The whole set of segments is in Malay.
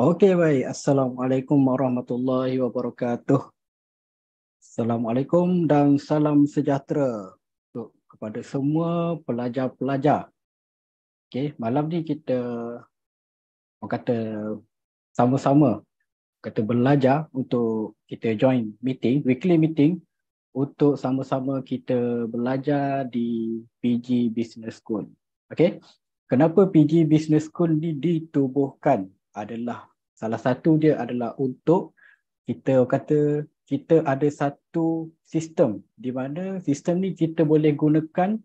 Okey baik. Assalamualaikum warahmatullahi wabarakatuh. Assalamualaikum dan salam sejahtera untuk kepada semua pelajar-pelajar. Okey, malam ni kita orang kata sama-sama kata belajar untuk kita join meeting, weekly meeting untuk sama-sama kita belajar di PG Business School. Okey. Kenapa PG Business School ni ditubuhkan adalah Salah satu dia adalah untuk kita kata kita ada satu sistem di mana sistem ni kita boleh gunakan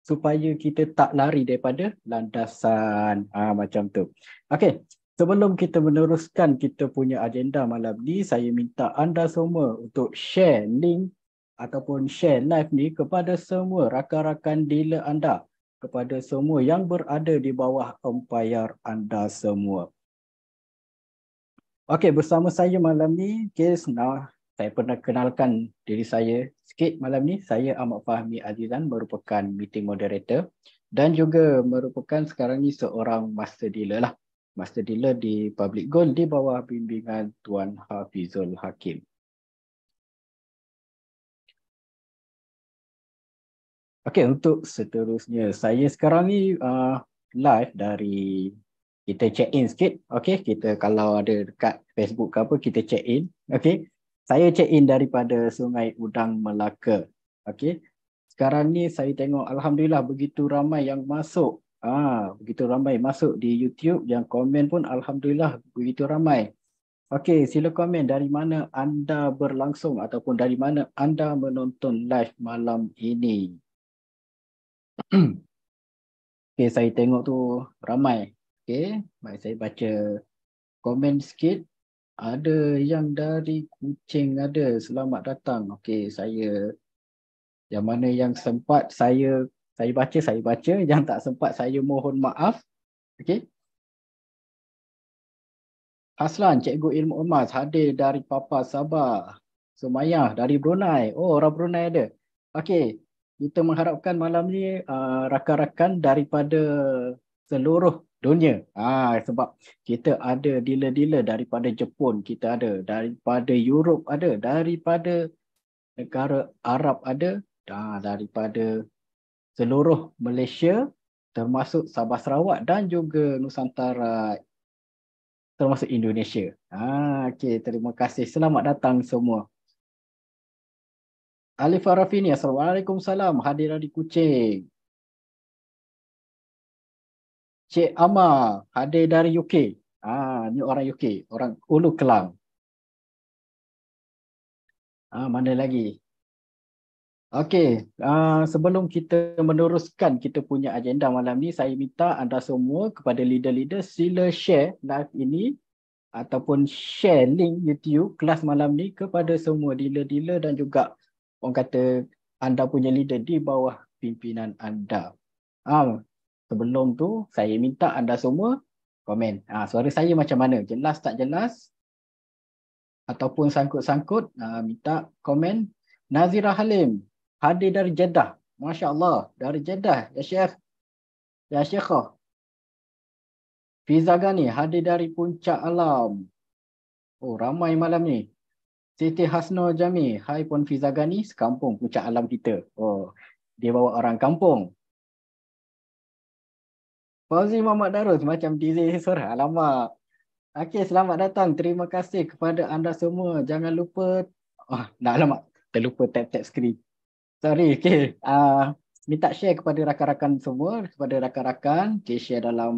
supaya kita tak lari daripada landasan ha, macam tu. Okey, sebelum kita meneruskan kita punya agenda malam ni, saya minta anda semua untuk share link ataupun share live ni kepada semua rakan-rakan dealer anda, kepada semua yang berada di bawah empayar anda semua. Okey, bersama saya malam ni, okay, nah, saya pernah kenalkan diri saya sikit malam ni. Saya Ahmad Fahmi Azizan, merupakan meeting moderator dan juga merupakan sekarang ni seorang master dealer lah. Master dealer di Public Gold di bawah bimbingan Tuan Hafizul Hakim. Okey, untuk seterusnya, saya sekarang ni uh, live dari kita check in sikit okey kita kalau ada dekat Facebook ke apa kita check in okey saya check in daripada Sungai Udang Melaka okey sekarang ni saya tengok alhamdulillah begitu ramai yang masuk ah begitu ramai masuk di YouTube yang komen pun alhamdulillah begitu ramai okey sila komen dari mana anda berlangsung ataupun dari mana anda menonton live malam ini okey saya tengok tu ramai Okay, baik saya baca komen sikit. Ada yang dari kucing, ada. Selamat datang. Okay, saya yang mana yang sempat saya saya baca, saya baca. Yang tak sempat saya mohon maaf. Okay, Haslan, Cikgu Ilmu Emas hadir dari Papa Sabah. Sumayah dari Brunei. Oh, orang Brunei ada. Okey, kita mengharapkan malam ni uh, rakan-rakan daripada seluruh dunia. Ah sebab kita ada dealer-dealer daripada Jepun, kita ada daripada Europe ada, daripada negara Arab ada, dah daripada seluruh Malaysia termasuk Sabah Sarawak dan juga Nusantara termasuk Indonesia. Ah ha, okey, terima kasih. Selamat datang semua. Alif Arafini, Assalamualaikum salam. hadirah di Kucing. Cik Amar hadir dari UK. Ah, ha, ni orang UK, orang Ulu Kelang. Ah, mana lagi? Okey, ah, sebelum kita meneruskan kita punya agenda malam ni, saya minta anda semua kepada leader-leader sila share live ini ataupun share link YouTube kelas malam ni kepada semua dealer-dealer dan juga orang kata anda punya leader di bawah pimpinan anda. Ah, sebelum tu saya minta anda semua komen. Ha, suara saya macam mana? Jelas tak jelas? Ataupun sangkut-sangkut uh, minta komen. Nazira Halim hadir dari Jeddah. Masya Allah dari Jeddah. Ya Syekh. Ya Syekh. Fiza Ghani hadir dari Puncak Alam. Oh ramai malam ni. Siti Hasno Jami. Hai pun Fiza Ghani. Sekampung Puncak Alam kita. Oh dia bawa orang kampung. Fauzi Muhammad Darus macam Dizi Sora. Alamak. Okey, selamat datang. Terima kasih kepada anda semua. Jangan lupa Oh, dah lama terlupa tap-tap skrin. Sorry, okey. Ah, uh, minta share kepada rakan-rakan semua, kepada rakan-rakan, okay, share dalam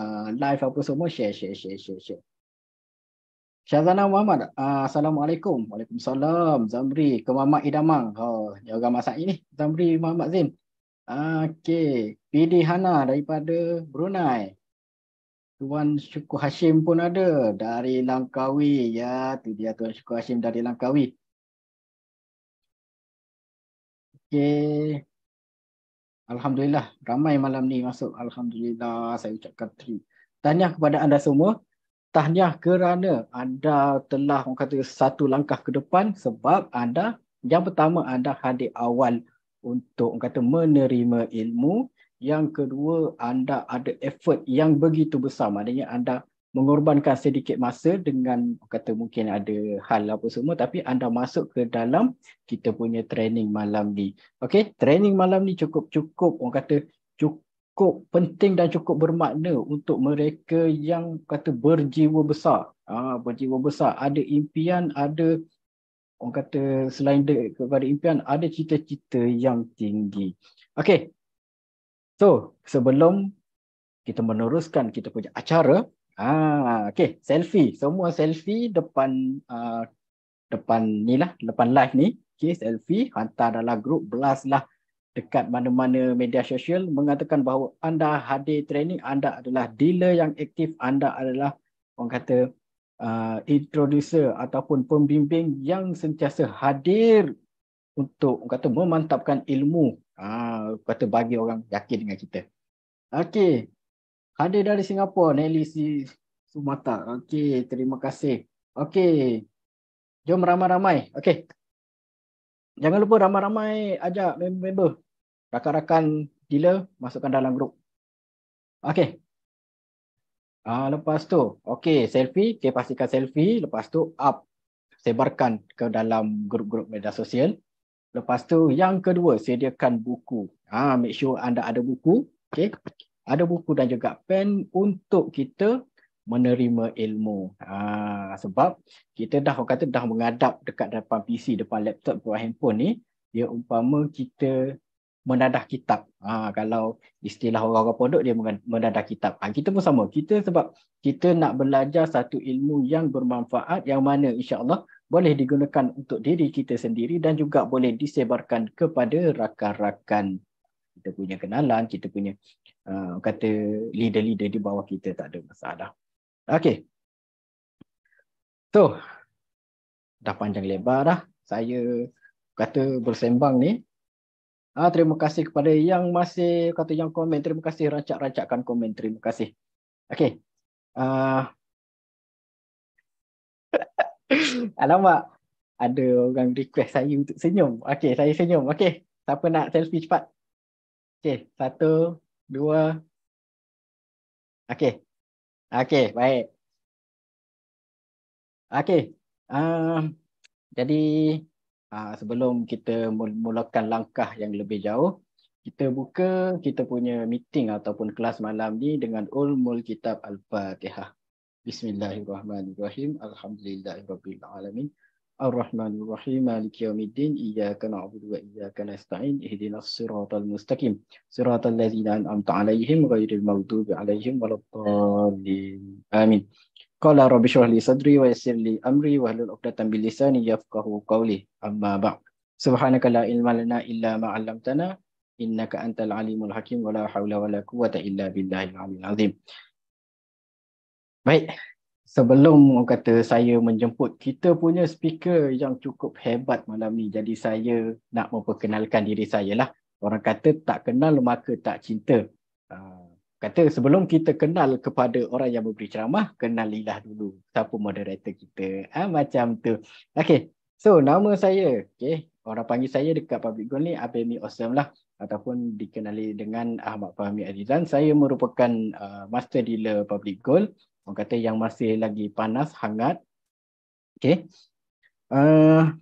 uh, live apa semua, share, share, share, share, share. Syazana Muhammad, uh, Assalamualaikum. Waalaikumsalam. Zamri, ke Mama Idamang. Oh, jaga masak ini. Zamri Muhammad Zim. Okay, PD Hana daripada Brunei. Tuan Syukur Hashim pun ada dari Langkawi. Ya, tu dia Tuan Syukur Hashim dari Langkawi. Okay, Alhamdulillah, ramai malam ni masuk. Alhamdulillah, saya ucapkan terima. Tahniah kepada anda semua. Tahniah kerana anda telah mengkata satu langkah ke depan sebab anda yang pertama anda hadir awal untuk kata menerima ilmu yang kedua anda ada effort yang begitu besar maknanya anda mengorbankan sedikit masa dengan kata mungkin ada hal apa semua tapi anda masuk ke dalam kita punya training malam ni okey training malam ni cukup-cukup orang kata cukup penting dan cukup bermakna untuk mereka yang kata berjiwa besar ah berjiwa besar ada impian ada orang kata selain de, kepada impian ada cita-cita yang tinggi. Okey. So, sebelum kita meneruskan kita punya acara, ah ha, okey, selfie, semua selfie depan uh, depan ni lah, depan live ni. Okey, selfie hantar dalam grup belas lah dekat mana-mana media sosial mengatakan bahawa anda hadir training, anda adalah dealer yang aktif, anda adalah orang kata uh, introducer ataupun pembimbing yang sentiasa hadir untuk kata memantapkan ilmu uh, kata bagi orang yakin dengan kita. Okey. Hadir dari Singapura Nelly si Sumata. Okey, terima kasih. Okey. Jom ramai-ramai. Okey. Jangan lupa ramai-ramai ajak member-member rakan-rakan dealer masukkan dalam grup. Okey, Ah uh, lepas tu, okey selfie, okay, pastikan selfie, lepas tu up sebarkan ke dalam grup-grup media sosial. Lepas tu yang kedua, sediakan buku. Ah uh, make sure anda ada buku, okey. Ada buku dan juga pen untuk kita menerima ilmu. Ah uh, sebab kita dah kata dah mengadap dekat depan PC, depan laptop, depan handphone ni, dia umpama kita menadah kitab. Ha, kalau istilah orang-orang pondok dia menadah kitab. Ha, kita pun sama. Kita sebab kita nak belajar satu ilmu yang bermanfaat yang mana insya-Allah boleh digunakan untuk diri kita sendiri dan juga boleh disebarkan kepada rakan-rakan kita punya kenalan, kita punya uh, kata leader-leader di bawah kita tak ada masalah. Okay, So, dah panjang lebar dah. Saya kata bersembang ni Ha, terima kasih kepada yang masih kata yang komen. Terima kasih rancak-rancakkan komen. Terima kasih. Okey. Uh... Alamak. Ada orang request saya untuk senyum. Okey, saya senyum. Okey. Siapa nak selfie cepat? Okey. Satu, dua. Okey. Okey, baik. Okey. Uh, jadi Ah, sebelum kita mulakan langkah yang lebih jauh, kita buka kita punya meeting ataupun kelas malam ni dengan ulmul kitab al-Fatihah. Bismillahirrahmanirrahim. Alhamdulillahirabbil alamin. Ar-Rahmanirrahim. Maliki yaumiddin. Iyyaka na'budu wa iyyaka nasta'in. Ihdinas siratal mustaqim. Siratal ladzina an'amta 'alaihim ghairil maghdubi 'alaihim waladdallin. Amin. Qala rabbi shrah li sadri wa yassir li amri wa hlul 'uqdatam min lisani yafqahu qawli. Amma ba'd. Subhanaka la ilma lana illa ma 'allamtana innaka antal alimul hakim wa la hawla wa la quwwata illa billahil aliyyil azim. Baik. Sebelum kata saya menjemput kita punya speaker yang cukup hebat malam ni. Jadi saya nak memperkenalkan diri saya lah. Orang kata tak kenal maka tak cinta. Ah, kata sebelum kita kenal kepada orang yang memberi ceramah kenalilah dulu siapa moderator kita ha, macam tu Okay, so nama saya Okay, orang panggil saya dekat public goal ni Abemi Awesome lah ataupun dikenali dengan Ahmad Fahmi Azizan saya merupakan uh, master dealer public goal. orang kata yang masih lagi panas hangat Okay, uh,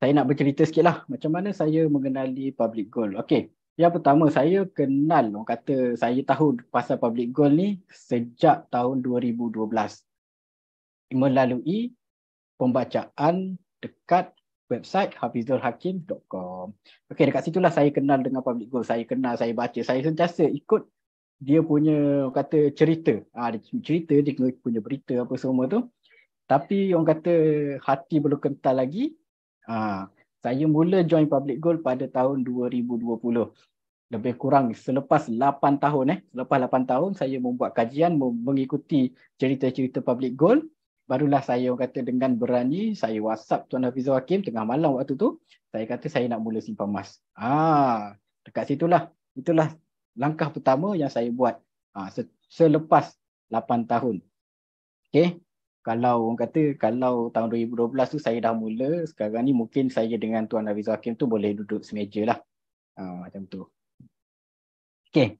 saya nak bercerita sikit lah macam mana saya mengenali public goal. Okay. Yang pertama saya kenal orang kata saya tahu pasal public goal ni sejak tahun 2012 melalui pembacaan dekat website hafizulhakim.com. Okey dekat situlah saya kenal dengan public goal. Saya kenal, saya baca, saya sentiasa ikut dia punya orang kata cerita. Ah ha, cerita dia punya berita apa semua tu. Tapi orang kata hati belum kental lagi. ha, saya mula join Public Gold pada tahun 2020. Lebih kurang selepas 8 tahun eh, selepas 8 tahun saya membuat kajian mengikuti cerita-cerita Public Gold, barulah saya orang kata dengan berani saya WhatsApp Tuan Hafizah Hakim tengah malam waktu tu, saya kata saya nak mula simpan emas. Ah, dekat situlah. Itulah langkah pertama yang saya buat ah, selepas 8 tahun. Okey, kalau orang kata kalau tahun 2012 tu saya dah mula sekarang ni mungkin saya dengan Tuan Hafizul Hakim tu boleh duduk semeja lah uh, macam tu okay.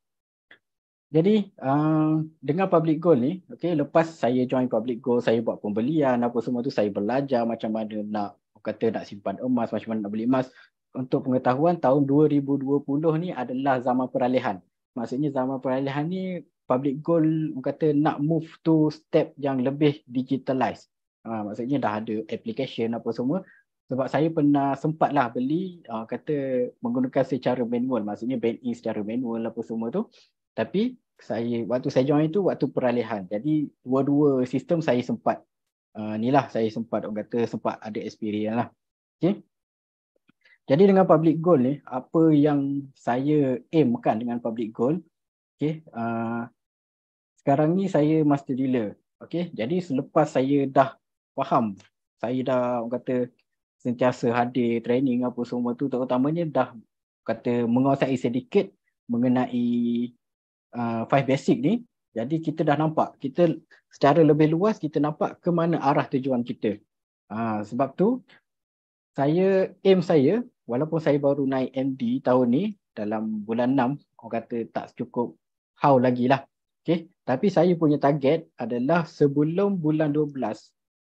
jadi uh, dengan public goal ni okay, lepas saya join public goal saya buat pembelian apa semua tu saya belajar macam mana nak kata nak simpan emas macam mana nak beli emas untuk pengetahuan tahun 2020 ni adalah zaman peralihan maksudnya zaman peralihan ni public goal kata nak move to step yang lebih digitalized. Ha, maksudnya dah ada application apa semua. Sebab saya pernah sempatlah beli ha, kata menggunakan secara manual. Maksudnya bank in secara manual apa semua tu. Tapi saya waktu saya join itu waktu peralihan. Jadi dua-dua sistem saya sempat. Uh, ah, inilah saya sempat orang kata sempat ada experience lah. Okay. Jadi dengan public goal ni, apa yang saya aim kan dengan public goal, Okay, uh, sekarang ni saya master dealer. Okay, jadi selepas saya dah faham, saya dah orang kata sentiasa hadir training apa semua tu, terutamanya dah kata menguasai sedikit mengenai uh, five basic ni. Jadi kita dah nampak, kita secara lebih luas kita nampak ke mana arah tujuan kita. Uh, sebab tu saya aim saya walaupun saya baru naik MD tahun ni dalam bulan 6 orang kata tak cukup how lagi lah. Okay. Tapi saya punya target adalah sebelum bulan 12.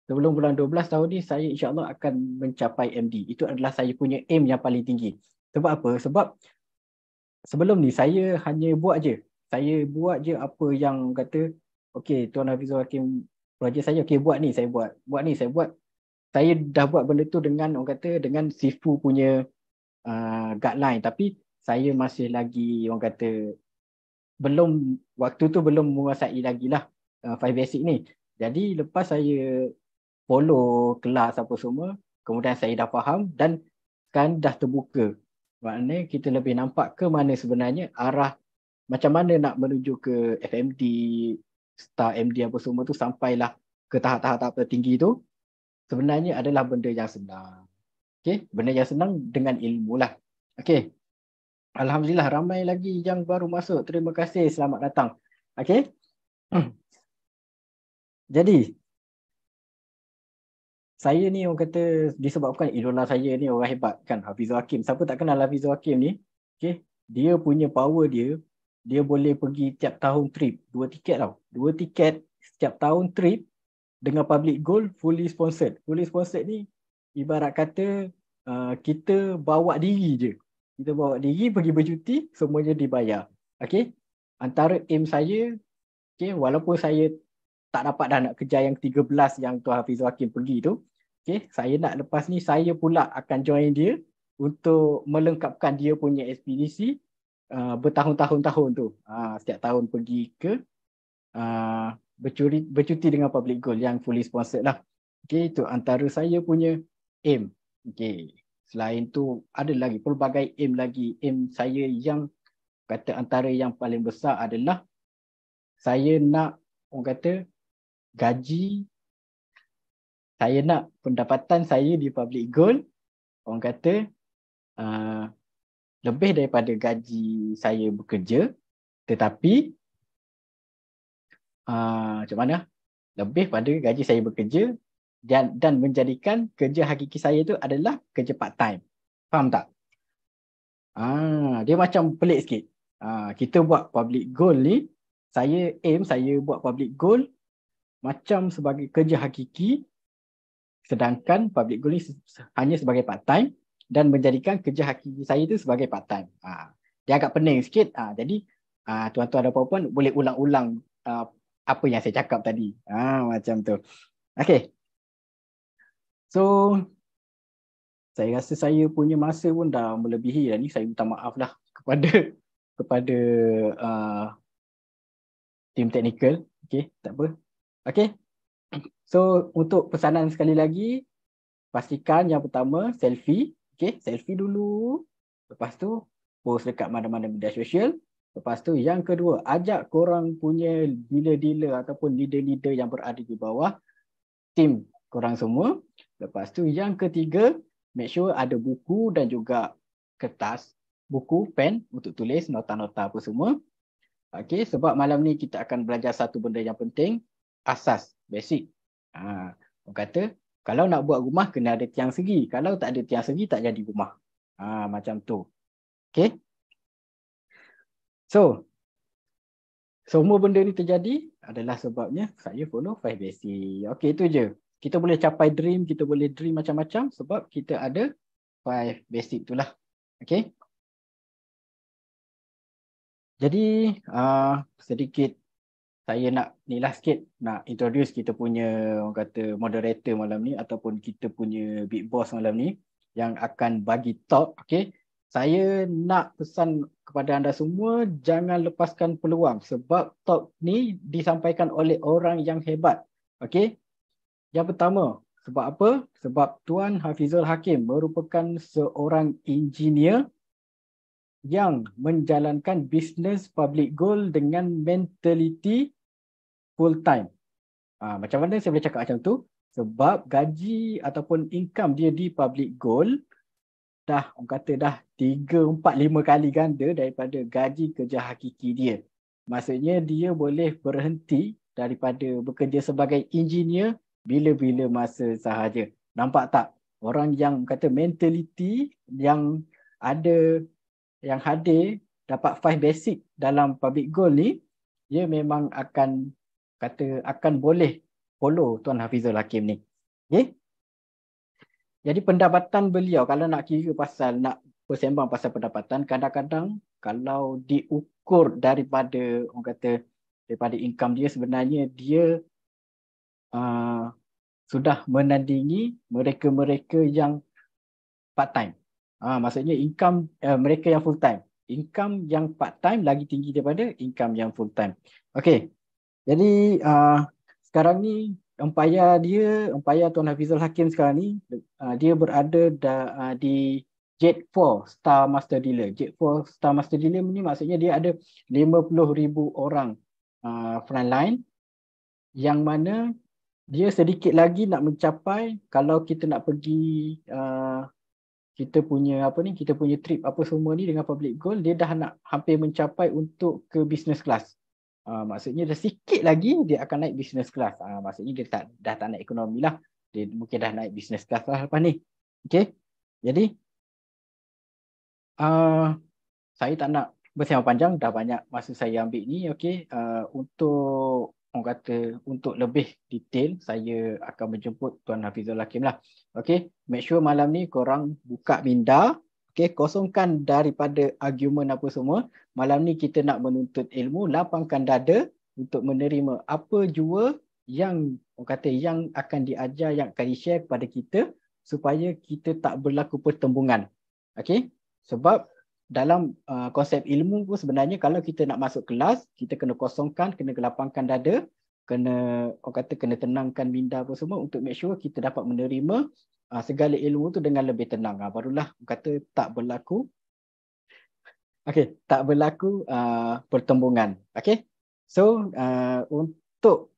Sebelum bulan 12 tahun ni saya insyaAllah akan mencapai MD. Itu adalah saya punya aim yang paling tinggi. Sebab apa? Sebab sebelum ni saya hanya buat je. Saya buat je apa yang kata okay Tuan Hafizul Hakim projek saya okay buat ni saya buat. Buat ni saya buat. Saya dah buat benda tu dengan orang kata dengan sifu punya uh, guideline tapi saya masih lagi orang kata belum waktu tu belum menguasai lagi lah uh, five basic ni. Jadi lepas saya follow kelas apa semua, kemudian saya dah faham dan kan dah terbuka. Maknanya kita lebih nampak ke mana sebenarnya arah macam mana nak menuju ke FMD, star MD apa semua tu sampailah ke tahap-tahap tertinggi tu sebenarnya adalah benda yang senang. Okay, benda yang senang dengan ilmu lah. Okay, Alhamdulillah ramai lagi yang baru masuk. Terima kasih. Selamat datang. Okay. Hmm. Jadi. Saya ni orang kata disebabkan idola saya ni orang hebat kan. Hafizul Hakim. Siapa tak kenal Hafizul Hakim ni. Okay. Dia punya power dia. Dia boleh pergi tiap tahun trip. Dua tiket tau. Dua tiket setiap tahun trip. Dengan public goal fully sponsored. Fully sponsored ni ibarat kata uh, kita bawa diri je kita bawa diri pergi bercuti semuanya dibayar okey antara aim saya okey walaupun saya tak dapat dah nak kerja yang 13 yang Tuan Hafiz Wakil pergi tu okey saya nak lepas ni saya pula akan join dia untuk melengkapkan dia punya ekspedisi uh, bertahun-tahun-tahun tu uh, setiap tahun pergi ke uh, bercuri, bercuti dengan public goal yang fully sponsored lah okey itu antara saya punya aim okey selain tu ada lagi pelbagai aim lagi aim saya yang kata antara yang paling besar adalah saya nak orang kata gaji saya nak pendapatan saya di public goal orang kata uh, lebih daripada gaji saya bekerja tetapi uh, macam mana lebih pada gaji saya bekerja dan dan menjadikan kerja hakiki saya tu adalah kerja part time. Faham tak? Ah, dia macam pelik sikit. Ah, kita buat public goal ni, saya aim saya buat public goal macam sebagai kerja hakiki sedangkan public goal ni hanya sebagai part time dan menjadikan kerja hakiki saya tu sebagai part time. Ah, dia agak pening sikit. Ah, jadi ah, tuan-tuan ada apa-apa boleh ulang-ulang ah, apa yang saya cakap tadi. Ah, macam tu. Okay, So saya rasa saya punya masa pun dah melebihi dan ni saya minta maaf lah kepada kepada uh, tim teknikal. Okay, tak apa. Okay. So untuk pesanan sekali lagi, pastikan yang pertama selfie. Okay, selfie dulu. Lepas tu post dekat mana-mana media sosial. Lepas tu yang kedua, ajak korang punya dealer-dealer ataupun leader-leader yang berada di bawah tim korang semua. Lepas tu yang ketiga, make sure ada buku dan juga kertas, buku, pen untuk tulis nota-nota apa semua. Okey, sebab malam ni kita akan belajar satu benda yang penting, asas, basic. Ha, orang kata, kalau nak buat rumah, kena ada tiang segi. Kalau tak ada tiang segi, tak jadi rumah. Ha, macam tu. Okey. So, semua benda ni terjadi adalah sebabnya saya follow 5 basic. Okey, itu je kita boleh capai dream, kita boleh dream macam-macam sebab kita ada five basic itulah. Okay. Jadi uh, sedikit saya nak ni lah sikit nak introduce kita punya orang kata moderator malam ni ataupun kita punya big boss malam ni yang akan bagi talk. Okay. Saya nak pesan kepada anda semua jangan lepaskan peluang sebab talk ni disampaikan oleh orang yang hebat. Okay. Yang pertama, sebab apa? Sebab Tuan Hafizul Hakim merupakan seorang engineer yang menjalankan bisnes public goal dengan mentaliti full time. Ha, macam mana saya boleh cakap macam tu? Sebab gaji ataupun income dia di public goal dah orang kata dah 3, 4, 5 kali ganda daripada gaji kerja hakiki dia. Maksudnya dia boleh berhenti daripada bekerja sebagai engineer bila-bila masa sahaja. Nampak tak? Orang yang kata mentality yang ada yang hadir dapat five basic dalam public goal ni dia memang akan kata akan boleh follow Tuan Hafizul Hakim ni. Okay? Jadi pendapatan beliau kalau nak kira pasal nak bersembang pasal pendapatan kadang-kadang kalau diukur daripada orang kata daripada income dia sebenarnya dia Uh, sudah menandingi mereka-mereka yang part time. Uh, ah, maksudnya income uh, mereka yang full time. Income yang part time lagi tinggi daripada income yang full time. Okey. Jadi uh, sekarang ni empaya dia, empaya Tuan Hafizul Hakim sekarang ni uh, dia berada da, uh, di j 4 Star Master Dealer. j 4 Star Master Dealer ni maksudnya dia ada 50,000 orang uh, frontline yang mana dia sedikit lagi nak mencapai kalau kita nak pergi uh, kita punya apa ni kita punya trip apa semua ni dengan public goal dia dah nak hampir mencapai untuk ke business class uh, maksudnya dah sikit lagi dia akan naik business class uh, maksudnya dia tak dah tak naik ekonomi lah dia mungkin dah naik business class lah lepas ni okey jadi uh, saya tak nak bersama panjang dah banyak masa saya ambil ni okey uh, untuk orang kata untuk lebih detail saya akan menjemput Tuan Hafizul Hakim lah. Okay, make sure malam ni korang buka minda. Okay, kosongkan daripada argument apa semua. Malam ni kita nak menuntut ilmu, lapangkan dada untuk menerima apa jua yang orang kata yang akan diajar, yang akan di-share kepada kita supaya kita tak berlaku pertembungan. Okay, sebab dalam uh, konsep ilmu pun sebenarnya kalau kita nak masuk kelas kita kena kosongkan kena gelapangkan dada kena orang kata kena tenangkan minda pun semua untuk make sure kita dapat menerima uh, segala ilmu tu dengan lebih tenang uh, barulah orang kata tak berlaku okey tak berlaku uh, pertembungan okey so uh, untuk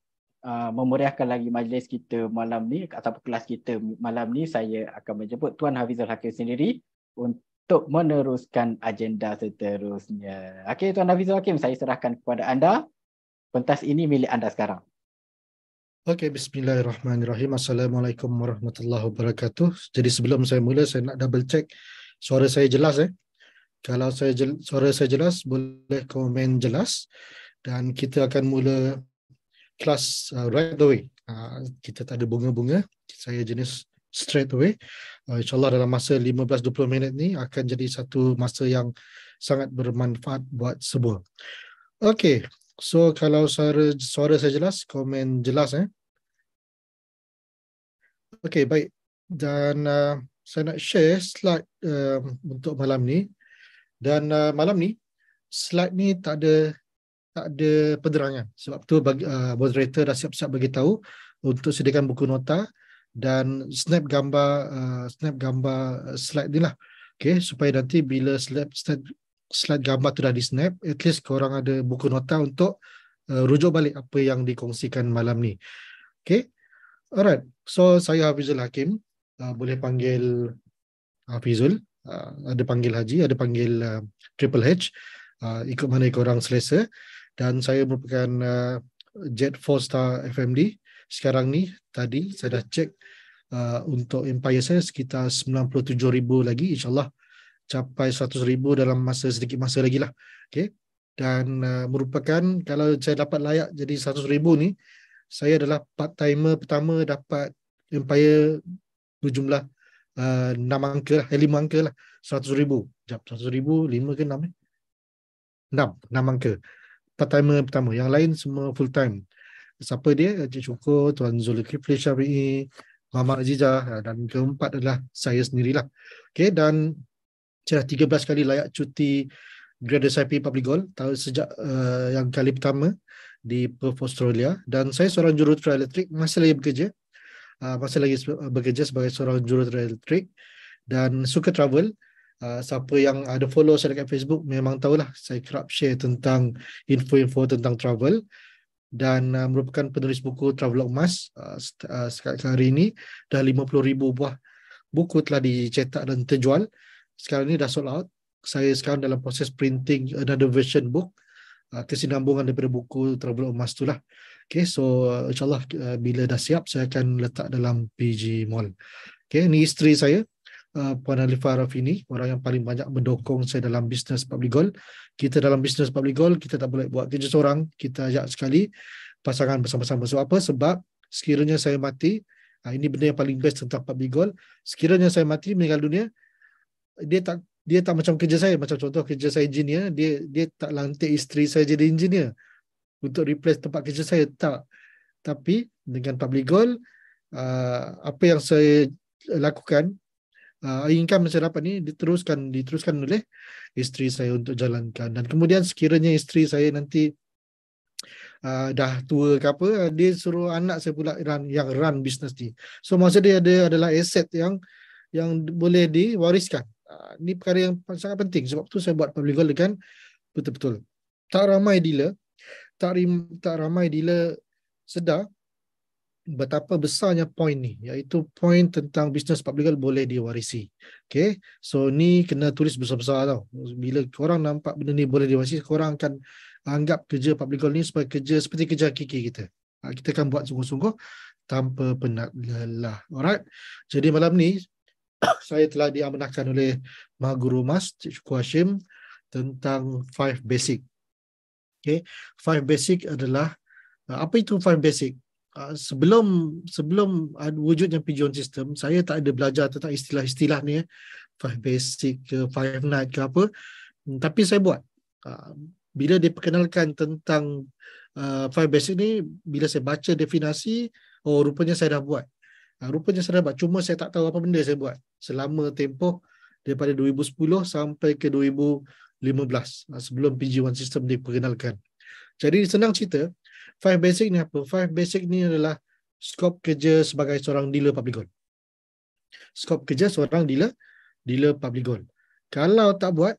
Uh, memeriahkan lagi majlis kita malam ni atau kelas kita malam ni saya akan menjemput Tuan Hafizul Hakim sendiri untuk untuk meneruskan agenda seterusnya. Okey, Tuan Hafizul Hakim, saya serahkan kepada anda. Pentas ini milik anda sekarang. Okey, bismillahirrahmanirrahim. Assalamualaikum warahmatullahi wabarakatuh. Jadi sebelum saya mula, saya nak double check suara saya jelas. Eh. Kalau saya jel- suara saya jelas, boleh komen jelas. Dan kita akan mula kelas uh, right away. Uh, kita tak ada bunga-bunga. Saya jenis straight away. Uh, InsyaAllah dalam masa 15-20 minit ni akan jadi satu masa yang sangat bermanfaat buat semua. Okay, so kalau suara, suara saya jelas, komen jelas eh. Okay, baik. Dan uh, saya nak share slide uh, untuk malam ni. Dan uh, malam ni, slide ni tak ada tak ada penerangan. Sebab tu bagi, uh, moderator dah siap-siap bagi tahu untuk sediakan buku nota dan snap gambar uh, snap gambar uh, slide ni lah okay, supaya nanti bila snap, snap, slide gambar tu dah di snap at least korang ada buku nota untuk uh, rujuk balik apa yang dikongsikan malam ni okay? alright so saya Hafizul Hakim uh, boleh panggil Hafizul uh, ada panggil Haji ada panggil uh, Triple H uh, ikut mana korang selesa dan saya merupakan uh, Jet 4 Star FMD uh, sekarang ni tadi saya dah cek uh, untuk Empire saya sekitar 97 ribu lagi insyaAllah capai 100 ribu dalam masa sedikit masa lagi lah okay? dan uh, merupakan kalau saya dapat layak jadi 100 ribu ni saya adalah part timer pertama dapat Empire berjumlah uh, 6 angka lah, eh, 5 angka lah 100,000 jap 100,000 5 ke 6 eh 6 6 angka part timer pertama yang lain semua full time siapa dia Encik Syukur Tuan Zulkifli Syafi'i Muhammad Azizah ha, dan keempat adalah saya sendirilah okay, dan saya dah 13 kali layak cuti Grand SIP Public Gold tahu sejak uh, yang kali pertama di Perth Australia dan saya seorang jurutera elektrik masih lagi bekerja uh, masih lagi bekerja sebagai seorang jurutera elektrik dan suka travel Uh, siapa yang ada follow saya dekat Facebook memang tahulah saya kerap share tentang info-info tentang travel dan uh, merupakan penulis buku Travelog Mas uh, uh, sehari ini dah 50,000 buah buku telah dicetak dan terjual sekarang ini dah sold out saya sekarang dalam proses printing another version book uh, kesinambungan daripada buku Travelog Mas itulah. okay, so uh, insyaAllah uh, bila dah siap saya akan letak dalam PG Mall okay, ini isteri saya Uh, Puan Alifah Araf ini orang yang paling banyak mendukung saya dalam bisnes public Gold. kita dalam bisnes public Gold kita tak boleh buat kerja seorang kita ajak sekali pasangan bersama-sama So apa sebab sekiranya saya mati uh, ini benda yang paling best tentang public Gold. sekiranya saya mati meninggal dunia dia tak dia tak macam kerja saya macam contoh kerja saya engineer dia dia tak lantik isteri saya jadi engineer untuk replace tempat kerja saya tak tapi dengan public Gold uh, apa yang saya lakukan uh, income yang saya dapat ni diteruskan diteruskan oleh isteri saya untuk jalankan dan kemudian sekiranya isteri saya nanti uh, dah tua ke apa ah, dia suruh anak saya pula run, yang run bisnes ni so maksud dia ada adalah aset yang yang boleh diwariskan uh, ni perkara yang sangat penting sebab tu saya buat public call dengan betul-betul tak ramai dealer tak, rim, tak ramai dealer sedar betapa besarnya point ni iaitu point tentang bisnes publikal boleh diwarisi. Okay. So ni kena tulis besar-besar tau. Bila korang nampak benda ni boleh diwarisi, korang akan anggap kerja publikal ni sebagai kerja seperti kerja kiki kita. Ha, kita akan buat sungguh-sungguh tanpa penat lelah. Alright. Jadi malam ni saya telah diamanahkan oleh Maguru Mas Cik Syukur Hashim tentang five basic. Okay. Five basic adalah apa itu five basic? Ah, sebelum sebelum wujudnya pigeon system saya tak ada belajar tentang istilah-istilah ni eh. five basic ke five night ke apa hmm, tapi saya buat ah, bila dia perkenalkan tentang ah, five basic ni bila saya baca definasi, oh rupanya saya dah buat rupanya saya dah buat cuma saya tak tahu apa benda saya buat selama tempoh daripada 2010 sampai ke 2015 sebelum PG1 system diperkenalkan jadi senang cerita Five basic ni apa? Five basic ni adalah skop kerja sebagai seorang dealer public gold. Skop kerja seorang dealer dealer public gold. Kalau tak buat,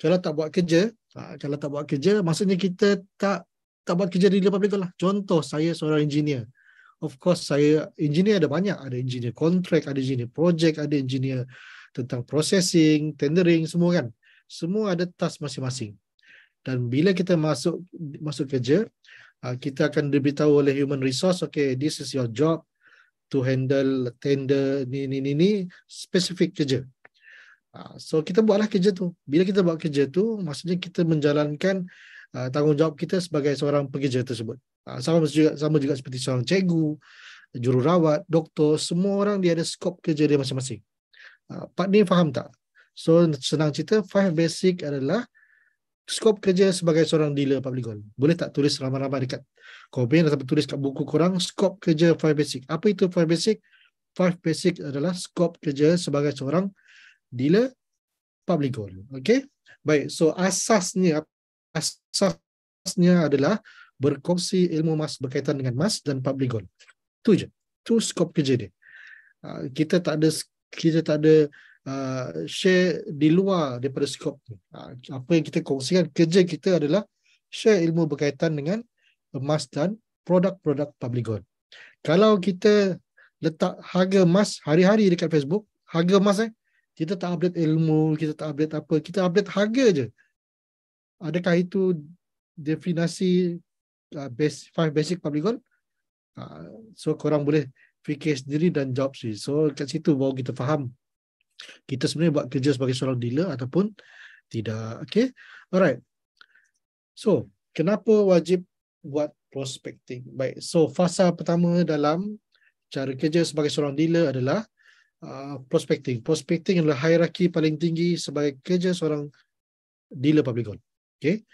kalau tak buat kerja, ha, kalau tak buat kerja, maksudnya kita tak tak buat kerja dealer public gold lah. Contoh saya seorang engineer. Of course saya engineer ada banyak, ada engineer contract, ada engineer project, ada engineer tentang processing, tendering semua kan. Semua ada task masing-masing. Dan bila kita masuk masuk kerja, Ah, kita akan diberitahu oleh human resource okay this is your job to handle tender ni ni ni ni specific kerja ah, so kita buatlah kerja tu bila kita buat kerja tu maksudnya kita menjalankan ah, tanggungjawab kita sebagai seorang pekerja tersebut sama juga sama juga seperti seorang cikgu jururawat doktor semua orang dia ada skop kerja dia masing-masing pak ni faham tak so senang cerita five basic adalah skop kerja sebagai seorang dealer public gold Boleh tak tulis ramai-ramai dekat komen ataupun tulis kat buku korang skop kerja five basic. Apa itu five basic? five basic adalah skop kerja sebagai seorang dealer public gold Okay? Baik, so asasnya asasnya adalah berkongsi ilmu emas berkaitan dengan emas dan public gold Itu je. Itu skop kerja dia. Ah, kita tak ada kita tak ada uh, share di luar daripada skop ni. Uh, ah, apa yang kita kongsikan kerja kita adalah share ilmu berkaitan dengan emas dan produk-produk public Kalau kita letak harga emas hari-hari dekat Facebook, harga emas eh, kita tak update ilmu, kita tak update apa, kita update harga je. Adakah itu definasi uh, base, five basic public good? Uh, ah, so korang boleh fikir sendiri dan jawab sih. So kat situ baru kita faham kita sebenarnya buat kerja sebagai seorang dealer ataupun tidak. Okay. Alright. So, kenapa wajib buat prospecting? Baik. So, fasa pertama dalam cara kerja sebagai seorang dealer adalah uh, prospecting. Prospecting adalah hierarki paling tinggi sebagai kerja seorang dealer public gold. Okay.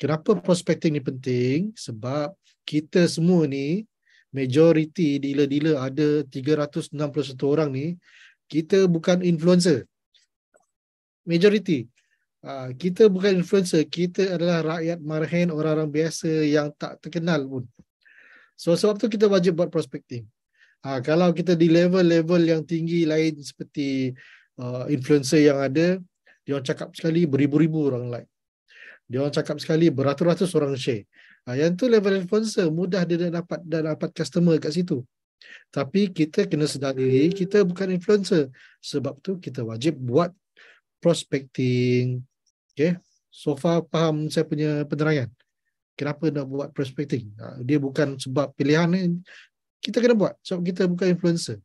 Kenapa prospecting ni penting? Sebab kita semua ni, majoriti dealer-dealer ada 361 orang ni, kita bukan influencer majority uh, kita bukan influencer kita adalah rakyat marhen orang-orang biasa yang tak terkenal pun so sebab tu kita wajib buat prospecting uh, kalau kita di level-level yang tinggi lain seperti uh, influencer yang ada dia orang cakap sekali beribu-ribu orang like dia orang cakap sekali beratus-ratus orang share. Ha, yang tu level influencer mudah dia dapat dan dapat customer kat situ. Tapi kita kena sedari kita bukan influencer. Sebab tu kita wajib buat prospecting. Okay. So far faham saya punya penerangan. Kenapa nak buat prospecting? Ha, dia bukan sebab pilihan ni. Kita kena buat. Sebab kita bukan influencer.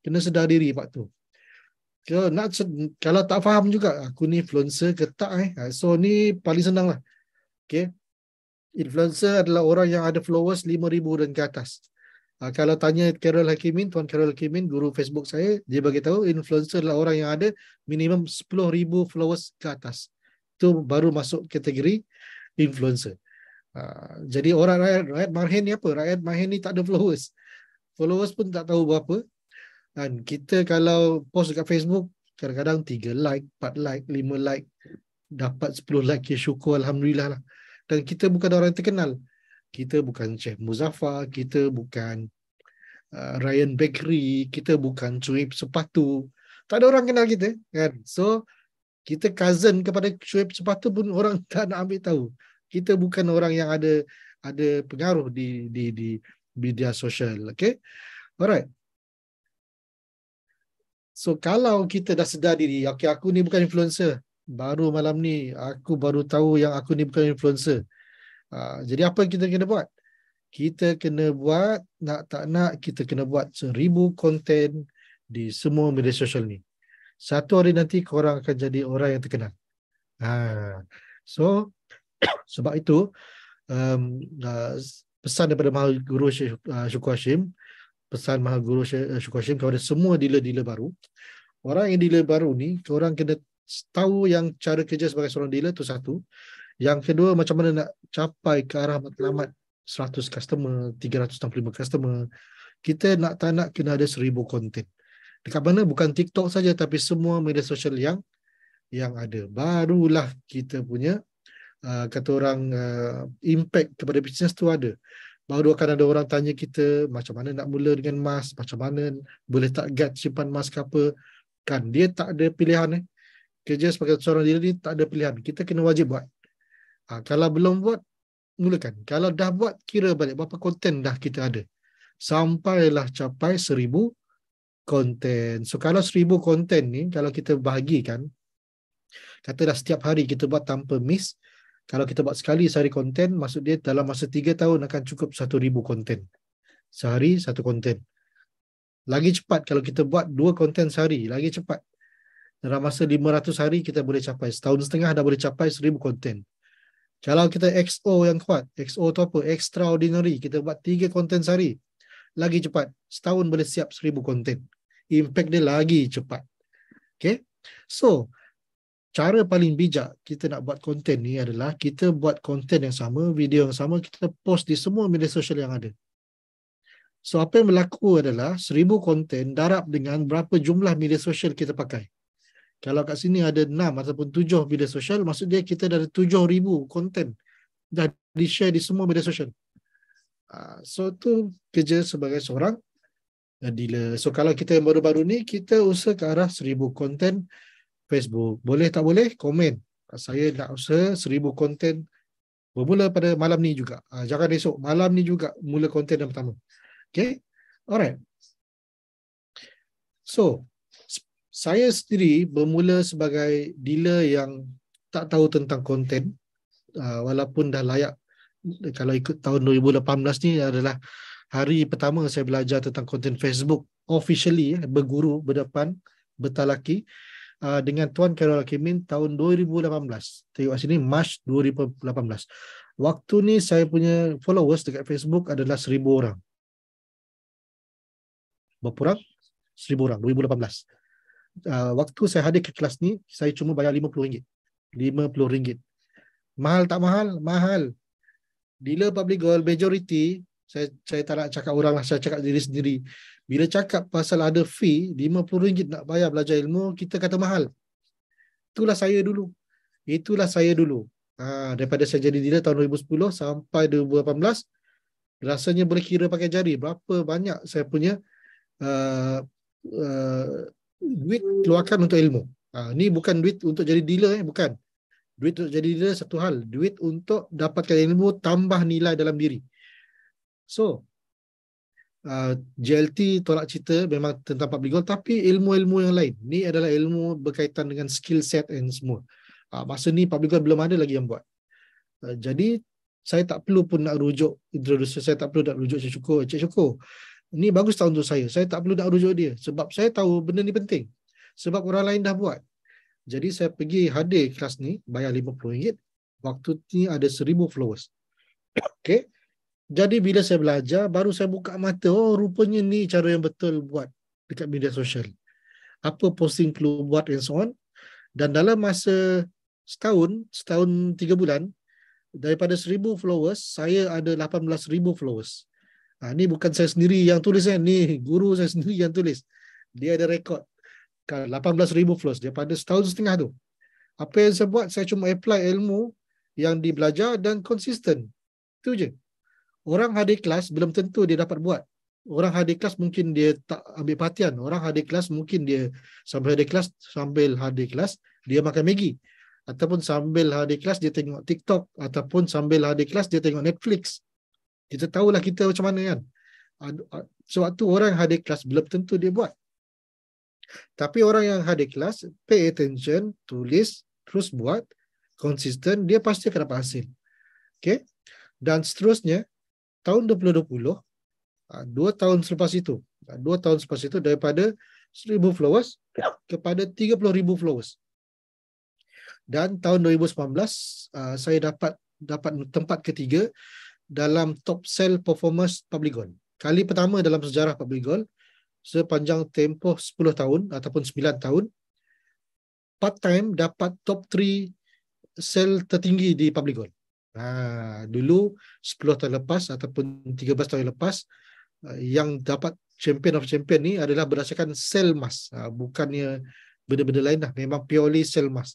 Kena sedar diri waktu. Kalau, nak, kalau tak faham juga aku ni influencer ke tak. Eh? Ha, so ni paling senang lah. Okay. Influencer adalah orang yang ada followers 5,000 dan ke atas. Uh, kalau tanya Carol Hakimin, Tuan Carol Hakimin, guru Facebook saya, dia bagi tahu influencer adalah orang yang ada minimum 10,000 followers ke atas. Itu baru masuk kategori influencer. Uh, jadi orang rakyat, rakyat Marhen ni apa? Rakyat Marhen ni tak ada followers. Followers pun tak tahu berapa. Dan kita kalau post dekat Facebook, kadang-kadang 3 like, 4 like, 5 like, dapat 10 like, ya syukur Alhamdulillah lah. Dan kita bukan orang terkenal kita bukan Chef Muzaffar, kita bukan uh, Ryan Bakery, kita bukan Cuip Sepatu. Tak ada orang kenal kita kan. So kita cousin kepada Cuip Sepatu pun orang tak nak ambil tahu. Kita bukan orang yang ada ada pengaruh di di di media sosial, okay? Alright. So kalau kita dah sedar diri, okey aku ni bukan influencer. Baru malam ni aku baru tahu yang aku ni bukan influencer. Ha, jadi apa kita kena buat? Kita kena buat, nak tak nak, kita kena buat seribu konten di semua media sosial ni. Satu hari nanti korang akan jadi orang yang terkenal. Ha. So, sebab itu, um, uh, pesan daripada Maha Guru uh, Syukur Hashim, pesan Maha Guru uh, Syukur Hashim kepada semua dealer-dealer baru, orang yang dealer baru ni, korang kena tahu yang cara kerja sebagai seorang dealer tu satu. Yang kedua macam mana nak capai ke arah matlamat 100 customer, 365 customer. Kita nak tak nak kena ada 1000 konten. Dekat mana bukan TikTok saja tapi semua media sosial yang yang ada. Barulah kita punya uh, kata orang uh, impact kepada bisnes tu ada. Baru akan ada orang tanya kita macam mana nak mula dengan emas, macam mana boleh tak guard simpan emas ke apa. Kan dia tak ada pilihan eh. Kerja sebagai seorang diri ni tak ada pilihan. Kita kena wajib buat. Ha, kalau belum buat, mulakan. Kalau dah buat, kira balik berapa konten dah kita ada. Sampailah capai seribu konten. So kalau seribu konten ni, kalau kita bahagikan, katalah setiap hari kita buat tanpa miss, kalau kita buat sekali sehari konten, maksud dia dalam masa tiga tahun akan cukup satu ribu konten. Sehari satu konten. Lagi cepat kalau kita buat dua konten sehari, lagi cepat. Dalam masa lima ratus hari kita boleh capai. Setahun setengah dah boleh capai seribu konten. Kalau kita XO yang kuat, XO tu apa? Extraordinary. Kita buat tiga konten sehari. Lagi cepat. Setahun boleh siap seribu konten. Impact dia lagi cepat. Okay? So, cara paling bijak kita nak buat konten ni adalah kita buat konten yang sama, video yang sama, kita post di semua media sosial yang ada. So, apa yang berlaku adalah seribu konten darab dengan berapa jumlah media sosial kita pakai. Kalau kat sini ada 6 ataupun 7 media sosial, maksud dia kita dah ada 7,000 konten dah di-share di semua media sosial. Ah, so, tu kerja sebagai seorang eh, dealer. So, kalau kita yang baru-baru ni, kita usaha ke arah 1,000 konten Facebook. Boleh tak boleh? Komen. Saya nak usaha 1,000 konten bermula pada malam ni juga. Ah, jangan esok. Malam ni juga mula konten yang pertama. Okay? Alright. So, saya sendiri bermula sebagai dealer yang tak tahu tentang konten ah, walaupun dah layak kalau ikut tahun 2018 ni adalah hari pertama saya belajar tentang konten Facebook officially ya, berguru berdepan bertalaki ah, dengan Tuan Carol Kimin tahun 2018 tengok sini Mac 2018 waktu ni saya punya followers dekat Facebook adalah 1000 orang berapa orang? 1000 orang 2018 Ah, waktu saya hadir ke kelas ni saya cuma bayar RM50. RM50. Mahal tak mahal? Mahal. Bila public gold majority saya saya tak nak cakap orang lah saya cakap diri sendiri. Bila cakap pasal ada fee RM50 nak bayar belajar ilmu kita kata mahal. Itulah saya dulu. Itulah saya dulu. Ha, daripada saya jadi dealer tahun 2010 sampai 2018 rasanya boleh kira pakai jari berapa banyak saya punya uh, duit keluarkan untuk ilmu. Uh, ni bukan duit untuk jadi dealer eh, bukan. Duit untuk jadi dealer satu hal, duit untuk dapatkan ilmu tambah nilai dalam diri. So uh, ha, JLT tolak cerita memang tentang public goal tapi ilmu-ilmu yang lain. Ni adalah ilmu berkaitan dengan skill set and semua. Uh, masa ni public goal belum ada lagi yang buat. Uh, jadi saya tak perlu pun nak rujuk introducer, saya tak perlu nak rujuk Cik Syukur. Cik Syukur, ini bagus tahu untuk saya. Saya tak perlu nak rujuk dia. Sebab saya tahu benda ni penting. Sebab orang lain dah buat. Jadi saya pergi hadir kelas ni, bayar RM50. Waktu ni ada 1,000 followers. Okay. Jadi bila saya belajar, baru saya buka mata, oh rupanya ni cara yang betul buat dekat media sosial. Apa posting perlu buat and so on. Dan dalam masa setahun, setahun tiga bulan, daripada 1,000 followers, saya ada 18,000 followers. Ha, ni bukan saya sendiri yang tulis kan. Ni guru saya sendiri yang tulis. Dia ada rekod. 18,000 kan, flows daripada setahun setengah tu. Apa yang saya buat, saya cuma apply ilmu yang dibelajar dan konsisten. Itu je. Orang hadir kelas belum tentu dia dapat buat. Orang hadir kelas mungkin dia tak ambil perhatian. Orang hadir kelas mungkin dia sambil hadir kelas, sambil hadir kelas, dia makan Maggi. Ataupun sambil hadir kelas, dia tengok TikTok. Ataupun sambil hadir kelas, dia tengok Netflix. Kita tahulah kita macam mana kan. Sebab tu orang hadir kelas belum tentu dia buat. Tapi orang yang hadir kelas, pay attention, tulis, terus buat, konsisten, dia pasti akan dapat hasil. Okay? Dan seterusnya, tahun 2020, ah, dua tahun selepas itu, ah, dua tahun selepas itu daripada 1,000 followers kepada 30,000 followers. Dan tahun 2019, ah, saya dapat dapat tempat ketiga dalam top sell performance public gold. Kali pertama dalam sejarah public gold sepanjang tempoh 10 tahun ataupun 9 tahun part time dapat top 3 sell tertinggi di public gold. Ha, dulu 10 tahun lepas ataupun 13 tahun lepas eh, yang dapat champion of champion ni adalah berdasarkan sell mas ha, bukannya benda-benda lain lah memang purely sell mas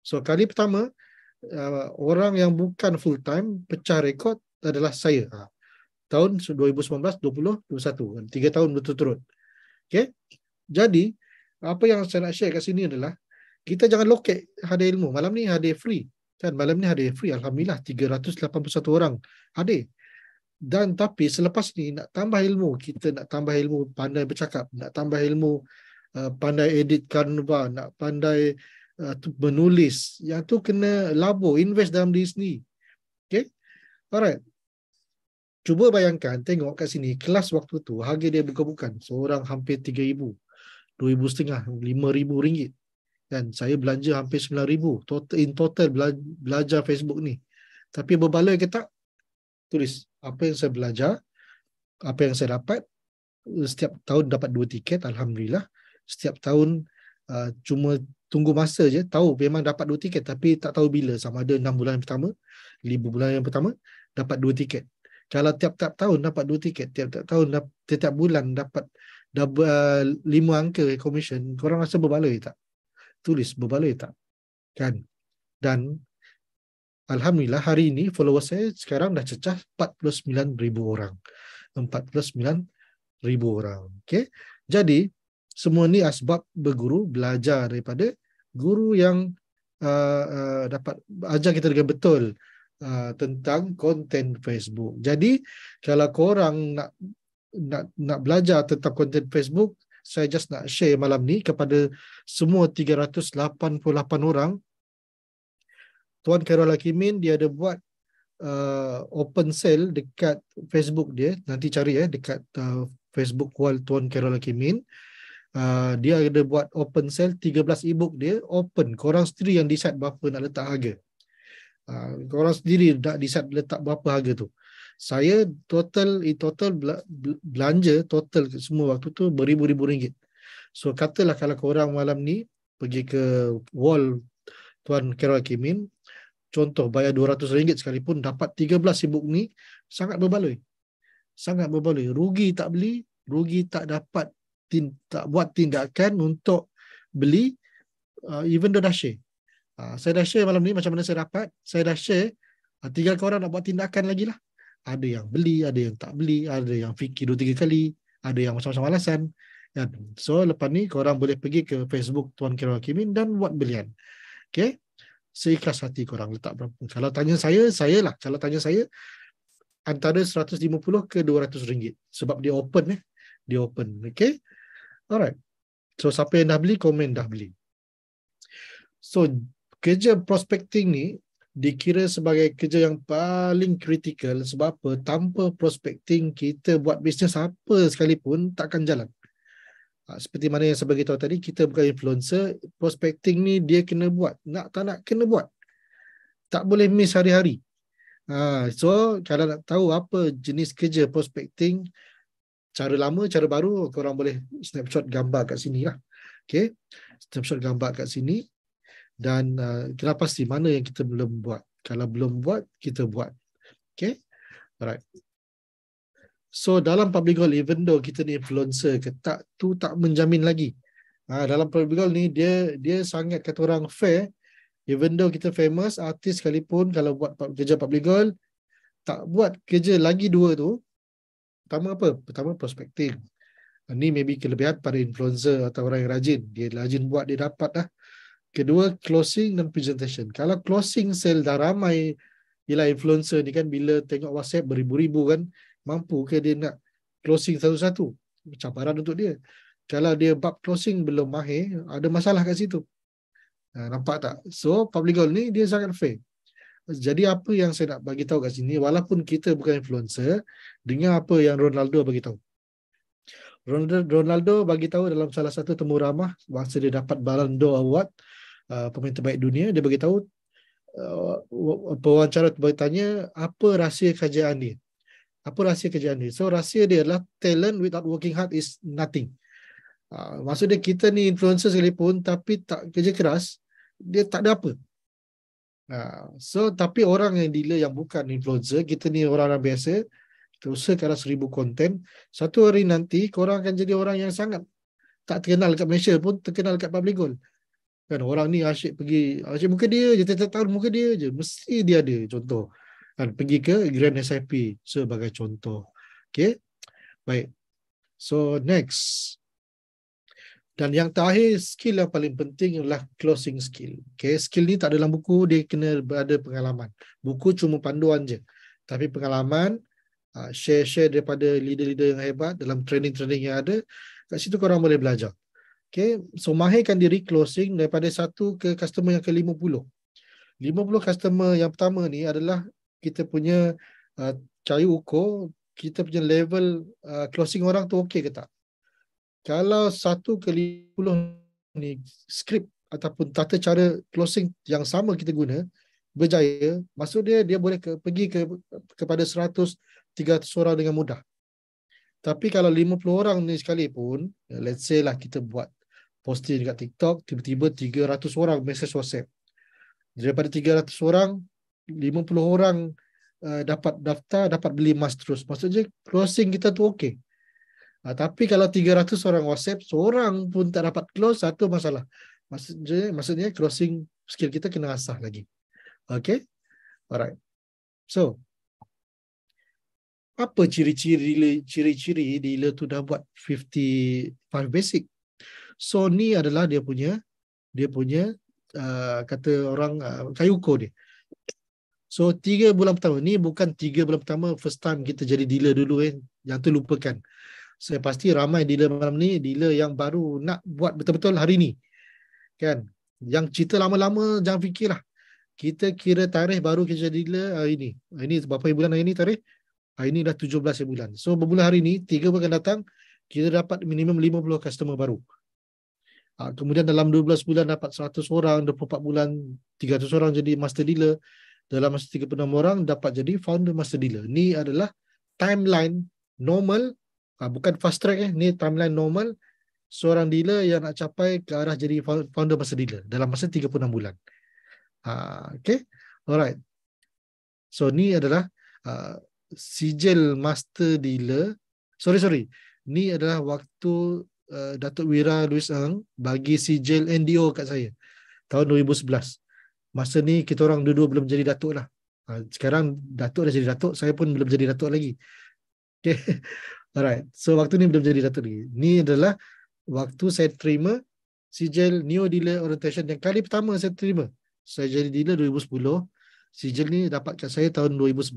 so kali pertama eh, orang yang bukan full time pecah rekod adalah saya. Ha. Tahun 2019, 2021. 3 tahun berturut-turut. Okay? Jadi, apa yang saya nak share kat sini adalah kita jangan loket hadir ilmu. Malam ni hadir free. dan Malam ni hadir free. Alhamdulillah, 381 orang hadir. Dan tapi selepas ni nak tambah ilmu, kita nak tambah ilmu pandai bercakap, nak tambah ilmu uh, pandai edit Canva, nak pandai uh, menulis. Yang tu kena labur, invest dalam diri sendiri. Alright. Cuba bayangkan, tengok kat sini, kelas waktu tu, harga dia buka-bukan. Seorang hampir RM3,000. RM2,500, RM5,000. Dan saya belanja hampir RM9,000. Total, in total, bela belajar Facebook ni. Tapi berbaloi ke tak? Tulis. Apa yang saya belajar, apa yang saya dapat, eh, setiap tahun dapat dua tiket, Alhamdulillah. Setiap tahun, uh, cuma tunggu masa je, tahu memang dapat dua tiket, tapi tak tahu bila, sama ada enam bulan yang pertama, lima bulan yang pertama, dapat dua tiket. Kalau tiap-tiap tahun dapat dua tiket, tiap-tiap tahun, tiap-tiap bulan dapat double, uh, lima angka commission. korang rasa berbaloi tak? Tulis berbaloi tak? Kan? Dan Alhamdulillah hari ini followers saya sekarang dah cecah 49,000 orang. 49,000 orang. Okay? Jadi, semua ni asbab berguru belajar daripada guru yang uh, uh, dapat ajar kita dengan betul uh, tentang konten Facebook. Jadi kalau korang nak nak nak belajar tentang konten Facebook, saya just nak share malam ni kepada semua 388 orang. Tuan Carol Hakimin dia ada buat uh, open sale dekat Facebook dia. Nanti cari ya eh, dekat uh, Facebook wall Tuan Carol Hakimin. Uh, dia ada buat open sale 13 ebook dia open korang sendiri yang decide berapa nak letak harga Uh, korang sendiri nak decide letak berapa harga tu. Saya total in total belanja total semua waktu tu beribu-ribu ringgit. So katalah kalau korang malam ni pergi ke wall Tuan Carol Kimin, contoh bayar RM200 sekalipun dapat 13 sibuk ni sangat berbaloi. Sangat berbaloi. Rugi tak beli, rugi tak dapat tak buat tindakan untuk beli uh, even the dashe. Ha, saya dah share malam ni macam mana saya dapat. Saya dah share. Uh, ha, tinggal korang nak buat tindakan lagi lah. Ada yang beli, ada yang tak beli, ada yang fikir dua tiga kali, ada yang macam-macam alasan. Ya, so lepas ni korang boleh pergi ke Facebook Tuan Kiro Hakimin dan buat belian. Okay? Seikhlas hati korang letak berapa. Kalau tanya saya, saya lah. Kalau tanya saya, antara 150 ke 200 ringgit. Sebab dia open eh. Dia open. Okay? Alright. So siapa yang dah beli, komen dah beli. So kerja prospecting ni dikira sebagai kerja yang paling kritikal sebab apa tanpa prospecting kita buat bisnes apa sekalipun takkan jalan ha, seperti mana yang saya beritahu tadi kita bukan influencer prospecting ni dia kena buat nak tak nak kena buat tak boleh miss hari-hari ha, so kalau nak tahu apa jenis kerja prospecting cara lama cara baru korang boleh snapshot gambar kat sini lah okay. snapshot gambar kat sini dan uh, kita pasti mana yang kita belum buat. Kalau belum buat, kita buat. Okay? Alright. So dalam public goal, even though kita ni influencer ke tak, tu tak menjamin lagi. Uh, dalam public goal ni, dia dia sangat kata orang fair. Even though kita famous, artis sekalipun kalau buat kerja public goal, tak buat kerja lagi dua tu, pertama apa? Pertama prospecting. Ini maybe kelebihan pada influencer atau orang yang rajin. Dia rajin buat, dia dapat lah. Kedua, closing dan presentation. Kalau closing sale dah ramai, ialah influencer ni kan, bila tengok WhatsApp beribu-ribu kan, mampu ke dia nak closing satu-satu? Cabaran untuk dia. Kalau dia bab closing belum mahir, ada masalah kat situ. Ha, nampak tak? So, public goal ni dia sangat fair. Jadi apa yang saya nak bagi tahu kat sini, walaupun kita bukan influencer, dengar apa yang Ronaldo bagi tahu. Ronaldo, Ronaldo bagi tahu dalam salah satu temu ramah masa dia dapat Ballon d'Or Award, Uh, pemain terbaik dunia dia bagi tahu uh, pewawancara bertanya apa rahsia kerjaan dia apa rahsia kerjaan dia so rahsia dia adalah talent without working hard is nothing uh, maksud dia kita ni influencer sekalipun tapi tak kerja keras dia tak ada apa uh, so tapi orang yang dealer yang bukan influencer kita ni orang orang biasa terus usahakan seribu konten satu hari nanti korang akan jadi orang yang sangat tak terkenal dekat Malaysia pun terkenal dekat public goal kan orang ni asyik pergi asyik muka dia je tiap-tiap muka dia je mesti dia ada contoh kan pergi ke Grand SIP sebagai contoh okey baik so next dan yang terakhir skill yang paling penting ialah closing skill okey skill ni tak dalam buku dia kena ada pengalaman buku cuma panduan je tapi pengalaman ah, share-share daripada leader-leader yang hebat dalam training-training yang ada kat situ korang boleh belajar Okay. So mahirkan diri closing daripada satu ke customer yang ke-50. 50 customer yang pertama ni adalah kita punya uh, cari ukur kita punya level uh, closing orang tu okey ke tak. Kalau satu ke 50 ni skrip ataupun tata cara closing yang sama kita guna berjaya, Maksudnya dia dia boleh ke, pergi ke kepada 100 300 orang dengan mudah. Tapi kalau 50 orang ni pun let's say lah kita buat posting dekat TikTok, tiba-tiba 300 orang message WhatsApp. Daripada 300 orang, 50 orang uh, dapat daftar, dapat beli emas terus. Maksudnya closing kita tu okey. Uh, tapi kalau 300 orang WhatsApp, seorang pun tak dapat close, satu masalah. Maksudnya, maksudnya closing skill kita kena asah lagi. Okay? Alright. So, apa ciri-ciri ciri-ciri dealer tu dah buat 55 basic? So ni adalah dia punya dia punya uh, kata orang uh, kayu ko dia. So tiga bulan pertama ni bukan tiga bulan pertama first time kita jadi dealer dulu eh. Yang tu lupakan. Saya so, pasti ramai dealer malam ni dealer yang baru nak buat betul-betul hari ni. Kan? Yang cerita lama-lama jangan fikirlah. Kita kira tarikh baru kita jadi dealer hari ni. Hari ni berapa bulan hari ni tarikh? Hari ni dah 17 bulan. So berbulan hari ni tiga bulan datang kita dapat minimum 50 customer baru. Ha, kemudian dalam 12 bulan dapat 100 orang, 24 bulan 300 orang jadi master dealer. Dalam masa 36 orang dapat jadi founder master dealer. Ini adalah timeline normal, ha, bukan fast track. Eh. Ini timeline normal seorang dealer yang nak capai ke arah jadi founder master dealer dalam masa 36 bulan. Ha, okay, alright. So ni adalah uh, sijil master dealer. Sorry, sorry. Ni adalah waktu Eh, datuk Wira Luis Ang bagi sijil NDO kat saya tahun 2011. Masa ni kita orang dulu belum jadi datuk lah. Ha, sekarang datuk dah jadi datuk, saya pun belum jadi datuk lagi. Okay. Alright. So waktu ni belum jadi datuk lagi. Ni adalah waktu saya terima sijil new dealer orientation yang kali pertama saya terima. Saya jadi dealer 2010. Sijil ni dapat kat saya tahun 2011.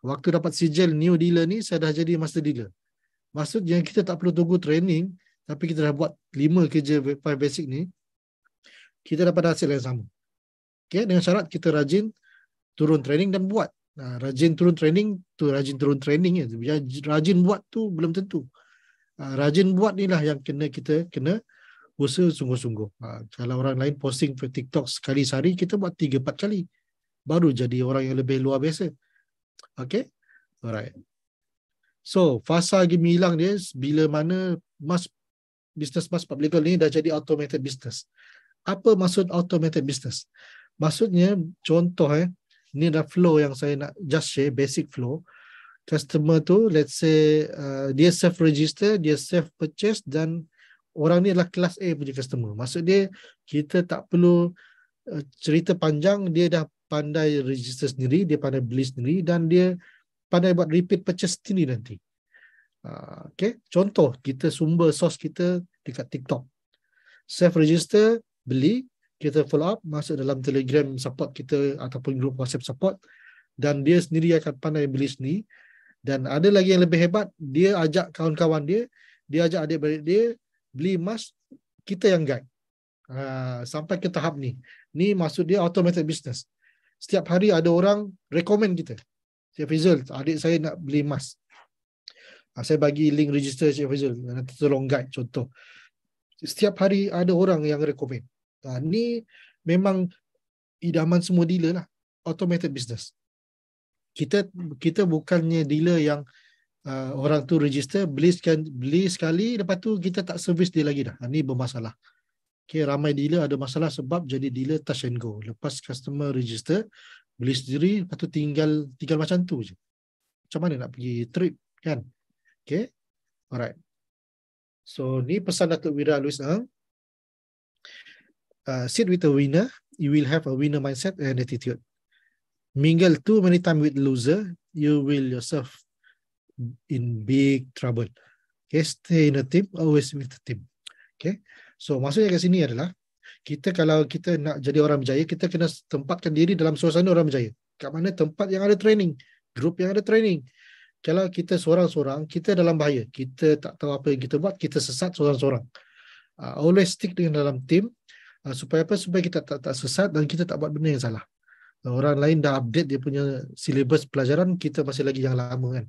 Waktu dapat sijil new dealer ni saya dah jadi master dealer. Maksudnya kita tak perlu tunggu training tapi kita dah buat lima kerja five basic ni kita dapat hasil yang sama. Okay, dengan syarat kita rajin turun training dan buat. Nah, ha, rajin turun training tu rajin turun training ya. Rajin buat tu belum tentu. Uh, rajin buat ni lah yang kena kita kena usaha sungguh-sungguh. Uh, ha, kalau orang lain posting per TikTok sekali sehari, kita buat tiga, empat kali. Baru jadi orang yang lebih luar biasa. Okay? Alright. So fasa gimi hilang dia bila mana mas business mas public ni dah jadi automated business. Apa maksud automated business? Maksudnya contoh eh ni dah flow yang saya nak just share basic flow. Customer tu let's say uh, dia self register, dia self purchase dan orang ni adalah kelas A punya customer. Maksud dia kita tak perlu uh, cerita panjang dia dah pandai register sendiri, dia pandai beli sendiri dan dia pandai buat repeat purchase sendiri nanti. Uh, okay. Contoh, kita sumber sos kita dekat TikTok. Self-register, beli, kita follow up, masuk dalam Telegram support kita ataupun grup WhatsApp support dan dia sendiri akan pandai beli sendiri. Dan ada lagi yang lebih hebat, dia ajak kawan-kawan dia, dia ajak adik-adik dia beli emas, kita yang guide. Uh, sampai ke tahap ni. Ni maksud dia automated business. Setiap hari ada orang recommend kita. Cik Faisal, adik saya nak beli emas. Ha, saya bagi link register Cik Faisal. Nanti tolong guide contoh. Setiap hari ada orang yang recommend. Ha, ni memang idaman semua dealer lah. Automated business. Kita kita bukannya dealer yang uh, orang tu register, beli, beli sekali, lepas tu kita tak servis dia lagi dah. Ha, ni bermasalah. Okay, ramai dealer ada masalah sebab jadi dealer touch and go. Lepas customer register, beli sendiri lepas tu tinggal tinggal macam tu je macam mana nak pergi trip kan okay alright so ni pesan Datuk Wira Louis uh, sit with a winner you will have a winner mindset and attitude mingle too many time with loser you will yourself in big trouble okay stay in a team always with the team okay so maksudnya kat sini adalah kita kalau kita nak jadi orang berjaya kita kena tempatkan diri dalam suasana orang berjaya kat mana tempat yang ada training grup yang ada training kalau kita seorang-seorang kita dalam bahaya kita tak tahu apa yang kita buat kita sesat seorang-seorang uh, always stick dengan dalam team uh, supaya apa supaya kita tak tak sesat dan kita tak buat benda yang salah uh, orang lain dah update dia punya syllabus pelajaran kita masih lagi yang lama kan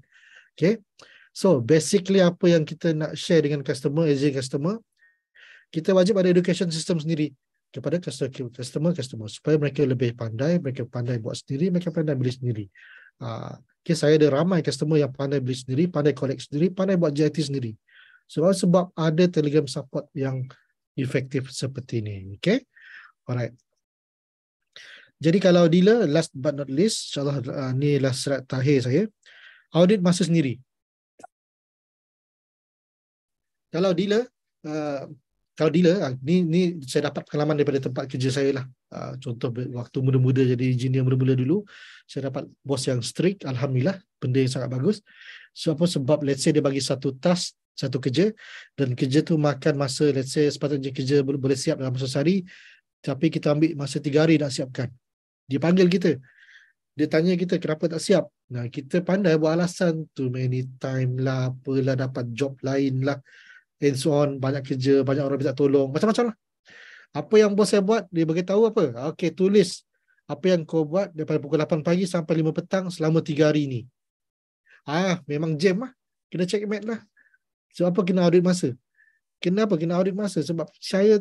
okay so basically apa yang kita nak share dengan customer as a customer kita wajib ada education system sendiri kepada customer-customer customer supaya mereka lebih pandai, mereka pandai buat sendiri, mereka pandai beli sendiri. Uh, okay, saya ada ramai customer yang pandai beli sendiri, pandai collect sendiri, pandai buat JIT sendiri. Sebab, sebab ada Telegram support yang efektif seperti ini. Okay? Alright. Jadi kalau dealer, last but not least, insyaAllah uh, ni last serat terakhir saya, audit masa sendiri. Kalau dealer, uh, kalau dealer ah, ni ni saya dapat pengalaman daripada tempat kerja saya lah ah, contoh waktu muda-muda jadi engineer muda-muda dulu saya dapat bos yang strict alhamdulillah benda yang sangat bagus so apa sebab let's say dia bagi satu task satu kerja dan kerja tu makan masa let's say sepatutnya kerja boleh siap dalam masa sehari tapi kita ambil masa tiga hari nak siapkan dia panggil kita dia tanya kita kenapa tak siap nah kita pandai buat alasan too many time lah apalah dapat job lain lah hands on banyak kerja banyak orang minta tolong macam-macam lah apa yang bos saya buat dia bagi tahu apa okay tulis apa yang kau buat daripada pukul 8 pagi sampai 5 petang selama 3 hari ni ah memang jam lah kena check mat lah sebab apa kena audit masa apa kena audit masa sebab saya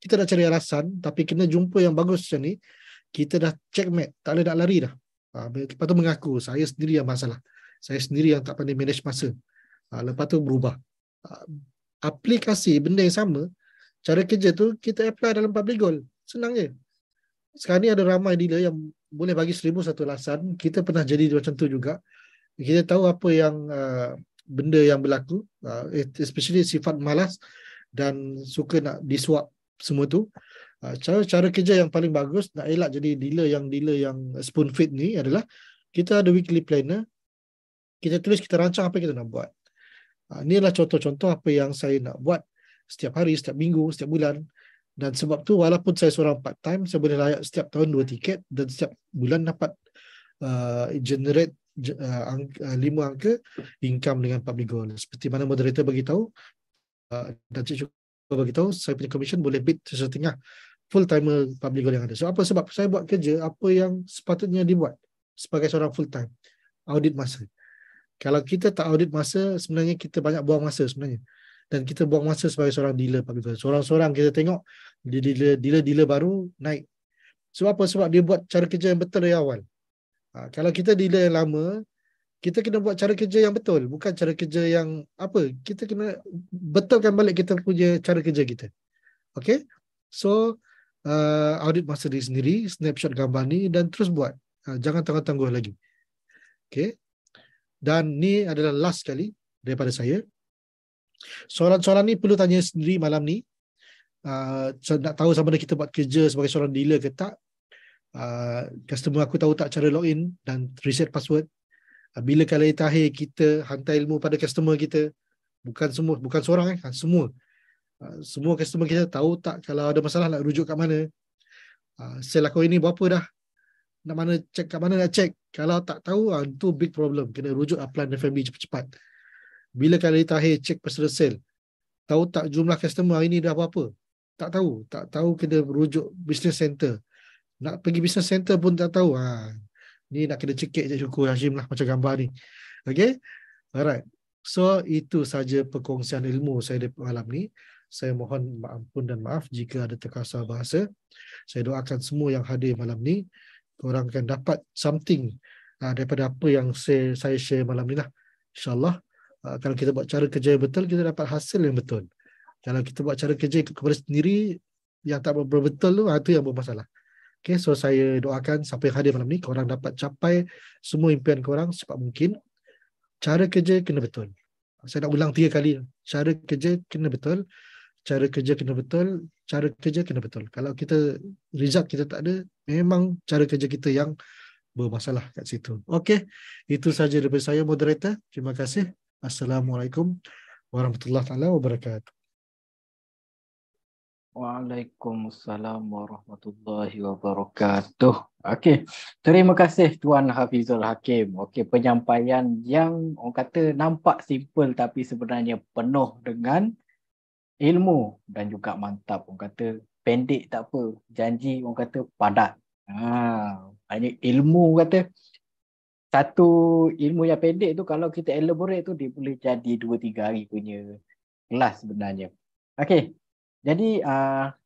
kita dah cari alasan tapi kena jumpa yang bagus macam ni kita dah check mat tak boleh nak lari dah ah, lepas tu mengaku saya sendiri yang masalah saya sendiri yang tak pandai manage masa ah, lepas tu berubah ah, aplikasi benda yang sama cara kerja tu kita apply dalam public goal senang je sekarang ni ada ramai dealer yang boleh bagi seribu satu alasan kita pernah jadi macam tu juga kita tahu apa yang uh, benda yang berlaku uh, especially sifat malas dan suka nak disuap semua tu uh, cara cara kerja yang paling bagus nak elak jadi dealer yang dealer yang spoon feed ni adalah kita ada weekly planner kita tulis kita rancang apa yang kita nak buat ini ha, Inilah contoh-contoh apa yang saya nak buat setiap hari, setiap minggu, setiap bulan. Dan sebab tu walaupun saya seorang part time, saya boleh layak setiap tahun dua tiket dan setiap bulan dapat uh, generate uh, angka, uh, lima angka income dengan public goal. Seperti mana moderator bagi tahu uh, dan cik cukup bagi tahu saya punya commission boleh bid setengah full timer public goal yang ada. So apa sebab saya buat kerja, apa yang sepatutnya dibuat sebagai seorang full time audit masa kalau kita tak audit masa sebenarnya kita banyak buang masa sebenarnya dan kita buang masa sebagai seorang dealer pak kita seorang-seorang kita tengok dealer dealer dealer baru naik sebab apa sebab dia buat cara kerja yang betul dari awal ha, kalau kita dealer yang lama kita kena buat cara kerja yang betul bukan cara kerja yang apa kita kena betulkan balik kita punya cara kerja kita Okay, so uh, audit masa diri sendiri snapshot gambar ni dan terus buat uh, jangan tangguh-tangguh lagi Okay. Dan ni adalah last sekali daripada saya. Soalan-soalan ni perlu tanya sendiri malam ni. Uh, nak tahu sama ada kita buat kerja sebagai seorang dealer ke tak. Uh, customer aku tahu tak cara login dan reset password. Uh, bila kali terakhir kita hantar ilmu pada customer kita. Bukan semua, bukan seorang kan. Eh? Semua. Uh, semua customer kita tahu tak kalau ada masalah nak rujuk kat mana. Uh, sale aku ini berapa dah? nak mana check kat mana nak check kalau tak tahu ah, tu big problem kena rujuk apply FMB cepat-cepat bila kali terakhir check personal sale tahu tak jumlah customer hari ni dah apa? tak tahu tak tahu kena rujuk business center nak pergi business center pun tak tahu ha. ni nak kena cekik je cukup Hashim lah macam gambar ni okay alright so itu saja perkongsian ilmu saya di malam ni saya mohon maaf pun dan maaf jika ada terkasar bahasa saya doakan semua yang hadir malam ni Orang akan dapat something uh, daripada apa yang saya, saya share malam ni lah. InsyaAllah. Uh, kalau kita buat cara kerja yang betul, kita dapat hasil yang betul. Kalau kita buat cara kerja kepada sendiri yang tak betul-betul tu, itu ah, yang bermasalah. Okay, so saya doakan sampai yang hadir malam ni, korang dapat capai semua impian korang secepat mungkin. Cara kerja kena betul. Saya nak ulang tiga kali. Cara kerja kena betul cara kerja kena betul, cara kerja kena betul. Kalau kita result kita tak ada, memang cara kerja kita yang bermasalah kat situ. Okey, itu saja daripada saya moderator. Terima kasih. Assalamualaikum warahmatullahi taala wabarakatuh. Waalaikumsalam warahmatullahi wabarakatuh. Okey, terima kasih Tuan Hafizul Hakim. Okey, penyampaian yang orang kata nampak simple tapi sebenarnya penuh dengan ilmu dan juga mantap orang kata pendek tak apa janji orang kata padat ha banyak ilmu kata satu ilmu yang pendek tu kalau kita elaborate tu dia boleh jadi 2 3 hari punya kelas sebenarnya okey jadi uh,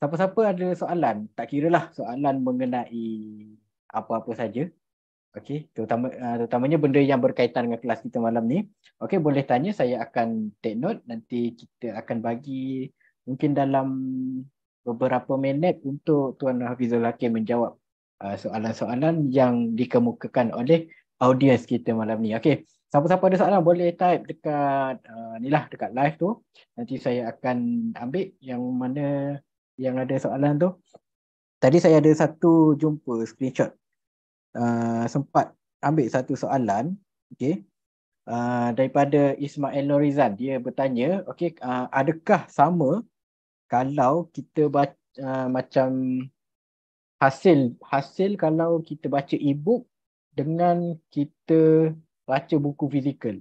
siapa-siapa ada soalan tak kiralah soalan mengenai apa-apa saja Okey, terutama uh, terutamanya benda yang berkaitan dengan kelas kita malam ni. Okey, boleh tanya saya akan take note nanti kita akan bagi mungkin dalam beberapa minit untuk Tuan Hafizul Hakim menjawab uh, soalan-soalan yang dikemukakan oleh audiens kita malam ni. Okey, siapa-siapa ada soalan boleh type dekat uh, ni lah dekat live tu. Nanti saya akan ambil yang mana yang ada soalan tu. Tadi saya ada satu jumpa screenshot Uh, sempat ambil satu soalan okay? uh, daripada Ismail Norizan dia bertanya okay, uh, adakah sama kalau kita baca, uh, macam hasil hasil kalau kita baca ebook dengan kita baca buku fizikal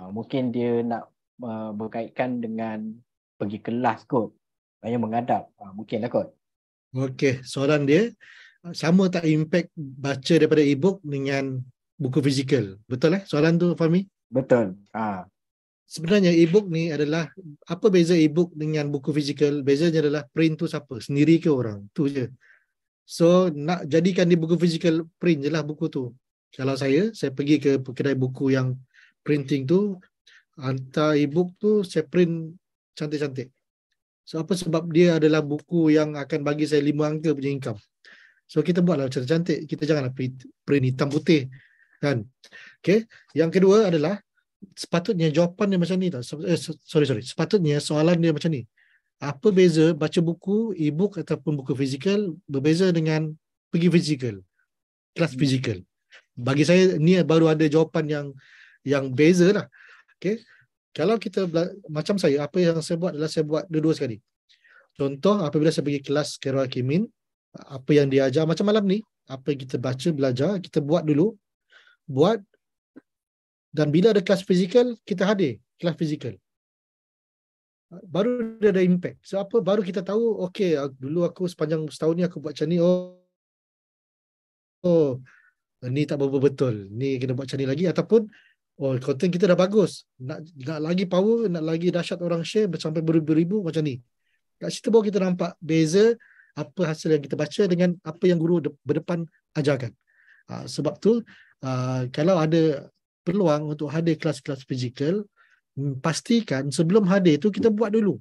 uh, mungkin dia nak uh, berkaitkan dengan pergi kelas kot banyak mengadap uh, lah kot okey soalan dia sama tak impact baca daripada e-book dengan buku fizikal? Betul eh soalan tu Fahmi? Betul. Ha. Sebenarnya e-book ni adalah apa beza e-book dengan buku fizikal? Bezanya adalah print tu siapa? Sendiri ke orang? Tu je. So nak jadikan di buku fizikal print je lah buku tu. Kalau saya, saya pergi ke kedai buku yang printing tu, hantar e-book tu, saya print cantik-cantik. So apa sebab dia adalah buku yang akan bagi saya lima angka punya income. So kita buatlah macam cantik. Kita janganlah print, hitam putih. Kan? Okay. Yang kedua adalah sepatutnya jawapan dia macam ni tak? Eh, sorry, sorry. Sepatutnya soalan dia macam ni. Apa beza baca buku, e-book ataupun buku fizikal berbeza dengan pergi fizikal? Kelas hmm. fizikal. Bagi saya ni baru ada jawapan yang yang beza lah. Okay. Kalau kita macam saya, apa yang saya buat adalah saya buat dua-dua sekali. Contoh apabila saya pergi kelas Kerala Kimin, apa yang diajar macam malam ni apa kita baca belajar kita buat dulu buat dan bila ada kelas fizikal kita hadir kelas fizikal baru dia ada impact so apa baru kita tahu okey dulu aku sepanjang setahun ni aku buat macam ni oh oh ni tak berapa betul ni kena buat macam ni lagi ataupun oh content kita dah bagus nak nak lagi power nak lagi dahsyat orang share sampai beribu-ribu macam ni kat situ baru kita nampak beza apa hasil yang kita baca dengan apa yang guru de- berdepan ajarkan. Uh, sebab tu uh, kalau ada peluang untuk hadir kelas-kelas fizikal, hmm, pastikan sebelum hadir tu kita buat dulu.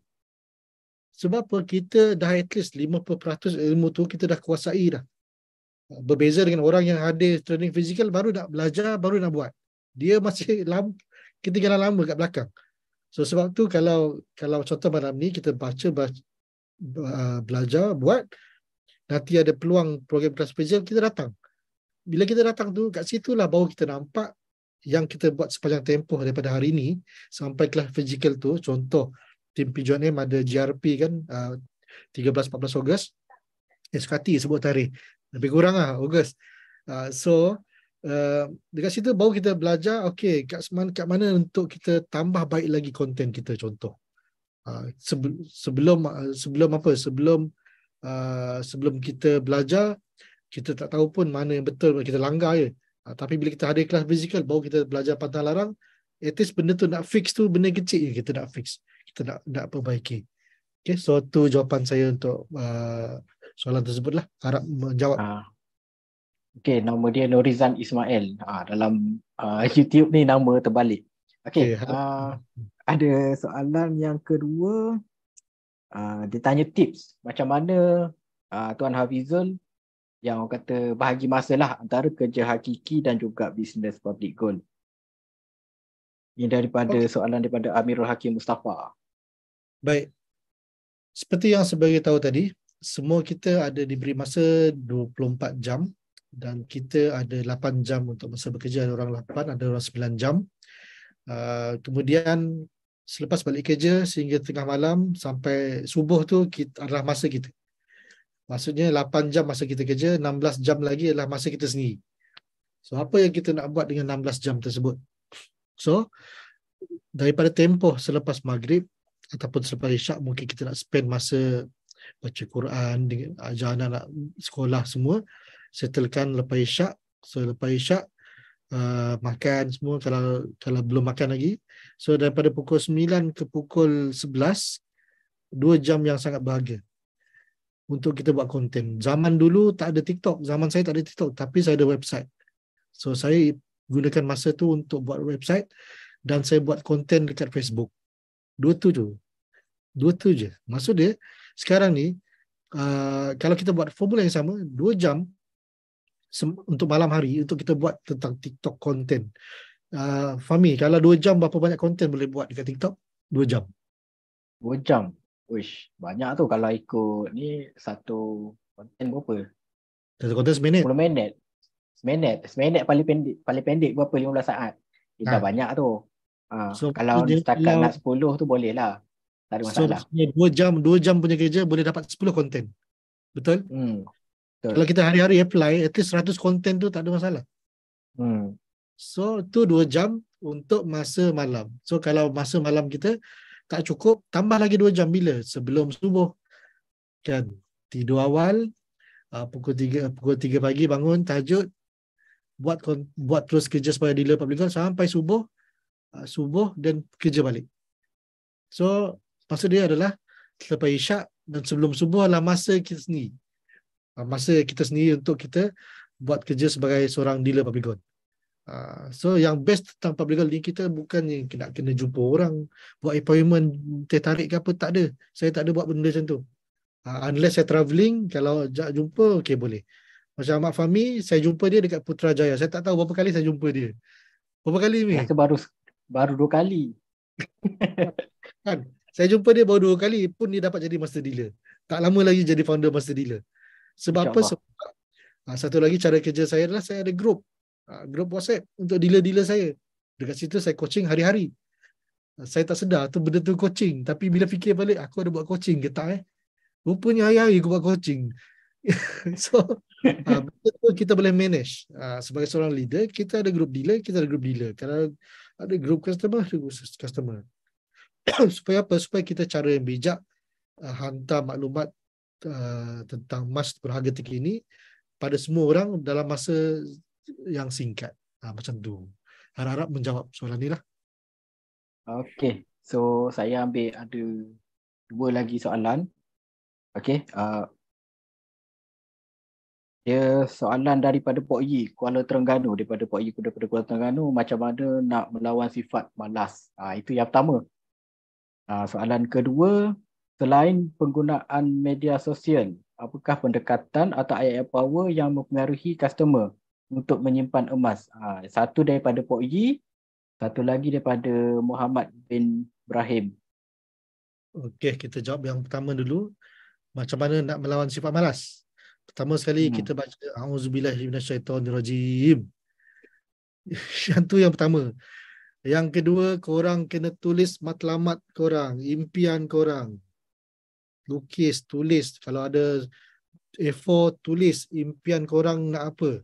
Sebab apa? Kita dah at least 50% ilmu tu kita dah kuasai dah. Ah, berbeza dengan orang yang hadir training fizikal baru nak belajar, baru nak buat. Dia masih lama. kita kena lama kat belakang. So sebab tu kalau kalau contoh malam ni kita baca, baca Uh, belajar buat nanti ada peluang program kelas special kita datang bila kita datang tu kat situlah baru kita nampak yang kita buat sepanjang tempoh daripada hari ini sampai kelas physical tu contoh tim PJM ada GRP kan 13 uh, 14 Ogos eh, SKT sebut tarikh lebih kurang lah Ogos uh, so uh, dekat situ baru kita belajar okey kat, kat mana untuk kita tambah baik lagi konten kita contoh Ah, sebelum ah, sebelum apa sebelum uh, sebelum kita belajar kita tak tahu pun mana yang betul kita langgar je uh, tapi bila kita hadir kelas fizikal baru kita belajar pantang larang at least benda tu nak fix tu benda kecil je kita nak fix kita nak nak perbaiki okey so tu jawapan saya untuk uh, soalan tersebut lah harap menjawab uh, okey nama dia Norizan Ismail uh, dalam uh, YouTube ni nama terbalik Okay, Uh, ada soalan yang kedua. Uh, dia tanya tips. Macam mana uh, Tuan Hafizul yang orang kata bahagi masalah antara kerja hakiki dan juga bisnes public goal. Ini daripada okay. soalan daripada Amirul Hakim Mustafa. Baik. Seperti yang sebagai tahu tadi, semua kita ada diberi masa 24 jam dan kita ada 8 jam untuk masa bekerja ada orang 8 ada orang 9 jam Ah, kemudian selepas balik kerja sehingga tengah malam sampai subuh tu kita, adalah masa kita. Maksudnya 8 jam masa kita kerja, 16 jam lagi adalah masa kita sendiri. So apa yang kita nak buat dengan 16 jam tersebut? So daripada tempoh selepas maghrib ataupun selepas isyak mungkin kita nak spend masa baca Quran dengan ajaran anak sekolah semua Setelkan lepas isyak so lepas isyak uh, makan semua kalau kalau belum makan lagi. So daripada pukul 9 ke pukul 11 dua jam yang sangat berharga untuk kita buat konten. Zaman dulu tak ada TikTok, zaman saya tak ada TikTok tapi saya ada website. So saya gunakan masa tu untuk buat website dan saya buat konten dekat Facebook. Dua tu je. Dua tu je. Maksud dia sekarang ni uh, kalau kita buat formula yang sama, dua jam untuk malam hari untuk kita buat tentang TikTok content. Uh, Fahmi, kalau 2 jam berapa banyak content boleh buat dekat TikTok? 2 jam. 2 jam? Wish, banyak tu kalau ikut ni satu content berapa? Satu content seminit. 10 minit. Seminit. Seminit paling pendek, paling pendek berapa? 15 saat. Kita ha. banyak tu. Ha. So, kalau dia, setakat dia, nak 10 tu boleh lah. Tak ada masalah. So, 2 jam, 2 jam punya kerja boleh dapat 10 content. Betul? Hmm. Betul. Kalau kita hari-hari apply, at least 100 konten tu tak ada masalah. Hmm. So, tu 2 jam untuk masa malam. So, kalau masa malam kita tak cukup, tambah lagi 2 jam bila? Sebelum subuh. Dan tidur awal, uh, pukul tiga pukul tiga pagi bangun, tajud, buat buat terus kerja supaya dealer public sampai subuh, uh, subuh dan kerja balik. So, maksud dia adalah selepas isyak dan sebelum subuh adalah masa kita sendiri. Ah, masa kita sendiri untuk kita buat kerja sebagai seorang dealer public Papigon. Ah, so yang best tentang public gold ni kita bukan yang kena, kena jumpa orang, buat appointment, teh tarik ke apa, tak ada. Saya tak ada buat benda macam tu. Ah, unless saya travelling, kalau jumpa, okey boleh. Macam Ahmad Fami saya jumpa dia dekat Putrajaya. Saya tak tahu berapa kali saya jumpa dia. Berapa kali ni? Saya baru baru dua kali. kan? Saya jumpa dia baru dua kali pun dia dapat jadi master dealer. Tak lama lagi jadi founder master dealer. Sebab apa? Sebab ah, satu lagi cara kerja saya adalah saya ada grup. Ha, ah, grup WhatsApp untuk dealer-dealer saya. Dekat situ saya coaching hari-hari. Ah, saya tak sedar tu benda tu coaching. Tapi bila fikir balik, aku ada buat coaching ke tak eh? Rupanya hari-hari aku buat coaching. so, benda tu kita boleh manage. sebagai seorang leader, kita ada grup dealer, kita ada grup dealer. Kalau ada grup customer, ada grup customer. Supaya apa? Supaya kita cara yang bijak uh, hantar maklumat Uh, tentang emas berharga tinggi ini pada semua orang dalam masa yang singkat. Uh, macam tu. Harap-harap menjawab soalan ni lah. Okay. So saya ambil ada dua lagi soalan. Okay. Uh, dia soalan daripada Pak Yi, Kuala Terengganu. Daripada Pak Yi, daripada Kuala Terengganu. Macam mana nak melawan sifat malas? Uh, itu yang pertama. Uh, soalan kedua, Selain penggunaan media sosial, apakah pendekatan atau AI power yang mempengaruhi customer untuk menyimpan emas? Ha, satu daripada Pok Yi, satu lagi daripada Muhammad bin Ibrahim. Okey, kita jawab yang pertama dulu. Macam mana nak melawan sifat malas? Pertama sekali hmm. kita baca A'udzubillahirrahmanirrahim. yang tu yang pertama. Yang kedua, korang kena tulis matlamat korang, impian korang, lukis, tulis. Kalau ada A4, tulis impian korang nak apa.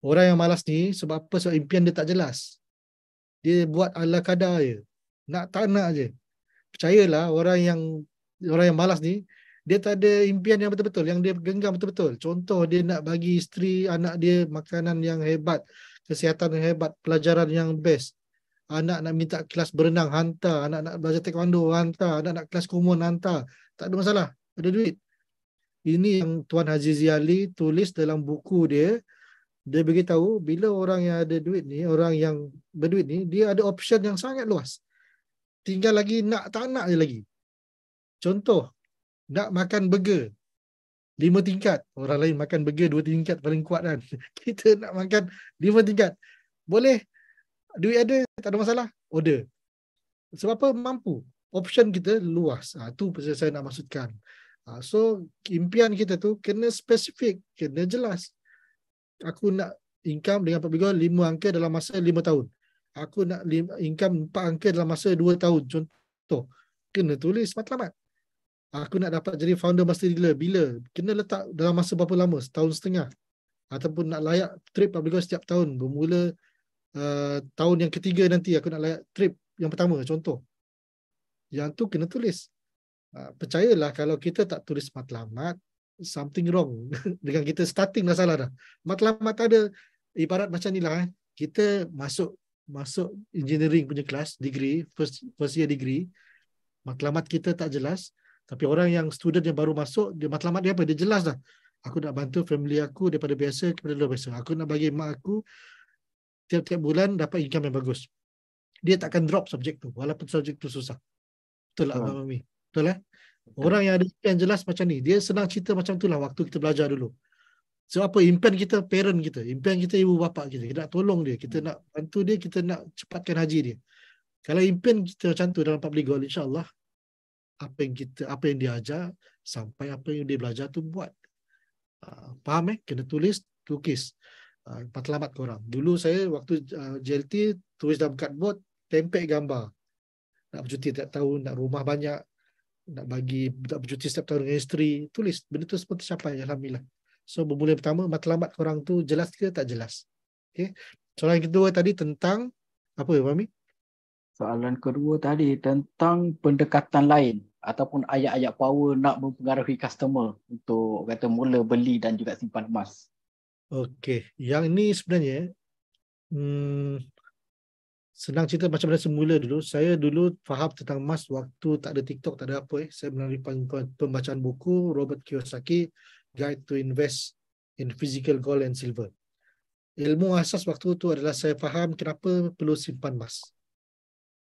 Orang yang malas ni, sebab apa? Sebab impian dia tak jelas. Dia buat ala kadar je. Nak tak nak je. Percayalah orang yang orang yang malas ni, dia tak ada impian yang betul-betul, yang dia genggam betul-betul. Contoh dia nak bagi isteri, anak dia makanan yang hebat, kesihatan yang hebat, pelajaran yang best. Anak nak minta kelas berenang, hantar. Anak nak belajar taekwondo, hantar. Anak nak kelas kumon, hantar tak ada masalah ada duit ini yang tuan Haji Ali tulis dalam buku dia dia beritahu bila orang yang ada duit ni orang yang berduit ni dia ada option yang sangat luas tinggal lagi nak tak nak je lagi contoh nak makan burger lima tingkat orang lain makan burger dua tingkat paling kuat kan kita nak makan lima tingkat boleh duit ada tak ada masalah order sebab apa mampu option kita luas. Ha, ah, itu yang saya nak maksudkan. Ha, so impian kita tu kena spesifik, kena jelas. Aku nak income dengan Pak Bigor lima angka dalam masa lima tahun. Aku nak income empat angka dalam masa dua tahun contoh. Kena tulis matlamat. Aku nak dapat jadi founder master dealer bila? Kena letak dalam masa berapa lama? Setahun setengah. Ataupun nak layak trip Pak Bigor setiap tahun. Bermula uh, tahun yang ketiga nanti aku nak layak trip yang pertama contoh yang tu kena tulis. Ah, percayalah kalau kita tak tulis matlamat, something wrong dengan kita starting dah salah dah. Matlamat ada ibarat macam ni lah. Eh. Kita masuk masuk engineering punya kelas, degree, first, first year degree, matlamat kita tak jelas. Tapi orang yang student yang baru masuk, dia matlamat dia apa? Dia jelas dah. Aku nak bantu family aku daripada biasa kepada luar biasa. Aku nak bagi mak aku tiap-tiap bulan dapat income yang bagus. Dia takkan drop subjek tu walaupun subjek tu susah. Betul lah, Abang Mami. Betul lah. Betul. Orang yang ada impian jelas macam ni. Dia senang cerita macam tu lah waktu kita belajar dulu. so, apa? Impian kita parent kita. Impian kita ibu bapa kita. Kita nak tolong dia. Kita hmm. nak bantu dia. Kita nak cepatkan haji dia. Kalau impian kita macam tu dalam public goal, insyaAllah, apa yang kita apa yang dia ajar, sampai apa yang dia belajar tu buat. Uh, faham eh? Kena tulis, tukis. Uh, patlamat korang. Dulu saya waktu uh, ah, JLT, tulis dalam cardboard, tempek gambar nak bercuti setiap tahun, nak rumah banyak, nak bagi nak bercuti setiap tahun dengan isteri, tulis benda tu siapa yang alhamdulillah. So bermula pertama matlamat orang tu jelas ke tak jelas? Okey. Soalan kedua tadi tentang apa ya Mami? Soalan kedua tadi tentang pendekatan lain ataupun ayat-ayat power nak mempengaruhi customer untuk kata mula beli dan juga simpan emas. Okey, yang ini sebenarnya hmm, senang cerita macam mana semula dulu saya dulu faham tentang emas waktu tak ada TikTok tak ada apa eh saya menerima pembacaan buku Robert Kiyosaki Guide to Invest in Physical Gold and Silver ilmu asas waktu tu adalah saya faham kenapa perlu simpan emas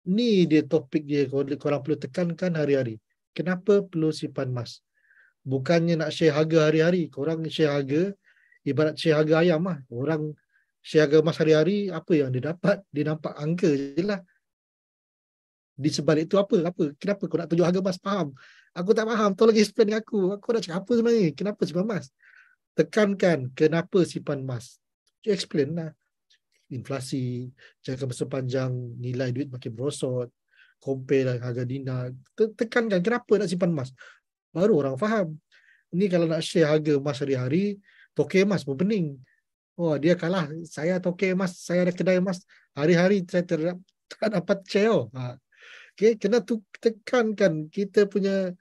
ni dia topik dia Kalau korang perlu tekankan hari-hari kenapa perlu simpan emas bukannya nak share harga hari-hari korang share harga ibarat share harga ayam lah. orang siaga emas hari-hari, apa yang dia dapat? Dia nampak angka je lah. Di sebalik tu apa? apa? Kenapa kau nak tunjuk harga emas? Faham? Aku tak faham. Tolong explain dengan aku. Aku nak cakap apa sebenarnya? Kenapa simpan emas? Tekankan kenapa simpan emas. Explain lah. Inflasi, jangka masa panjang, nilai duit makin merosot, compare dengan lah harga dinar. Tekankan kenapa nak simpan emas. Baru orang faham. Ini kalau nak share harga emas hari-hari, toke emas pun pening. Oh dia kalah saya toke emas saya ada kedai emas hari-hari saya tidak ter- dapat CEO. Oh. Ha. Okay, kena tu tekankan kita punya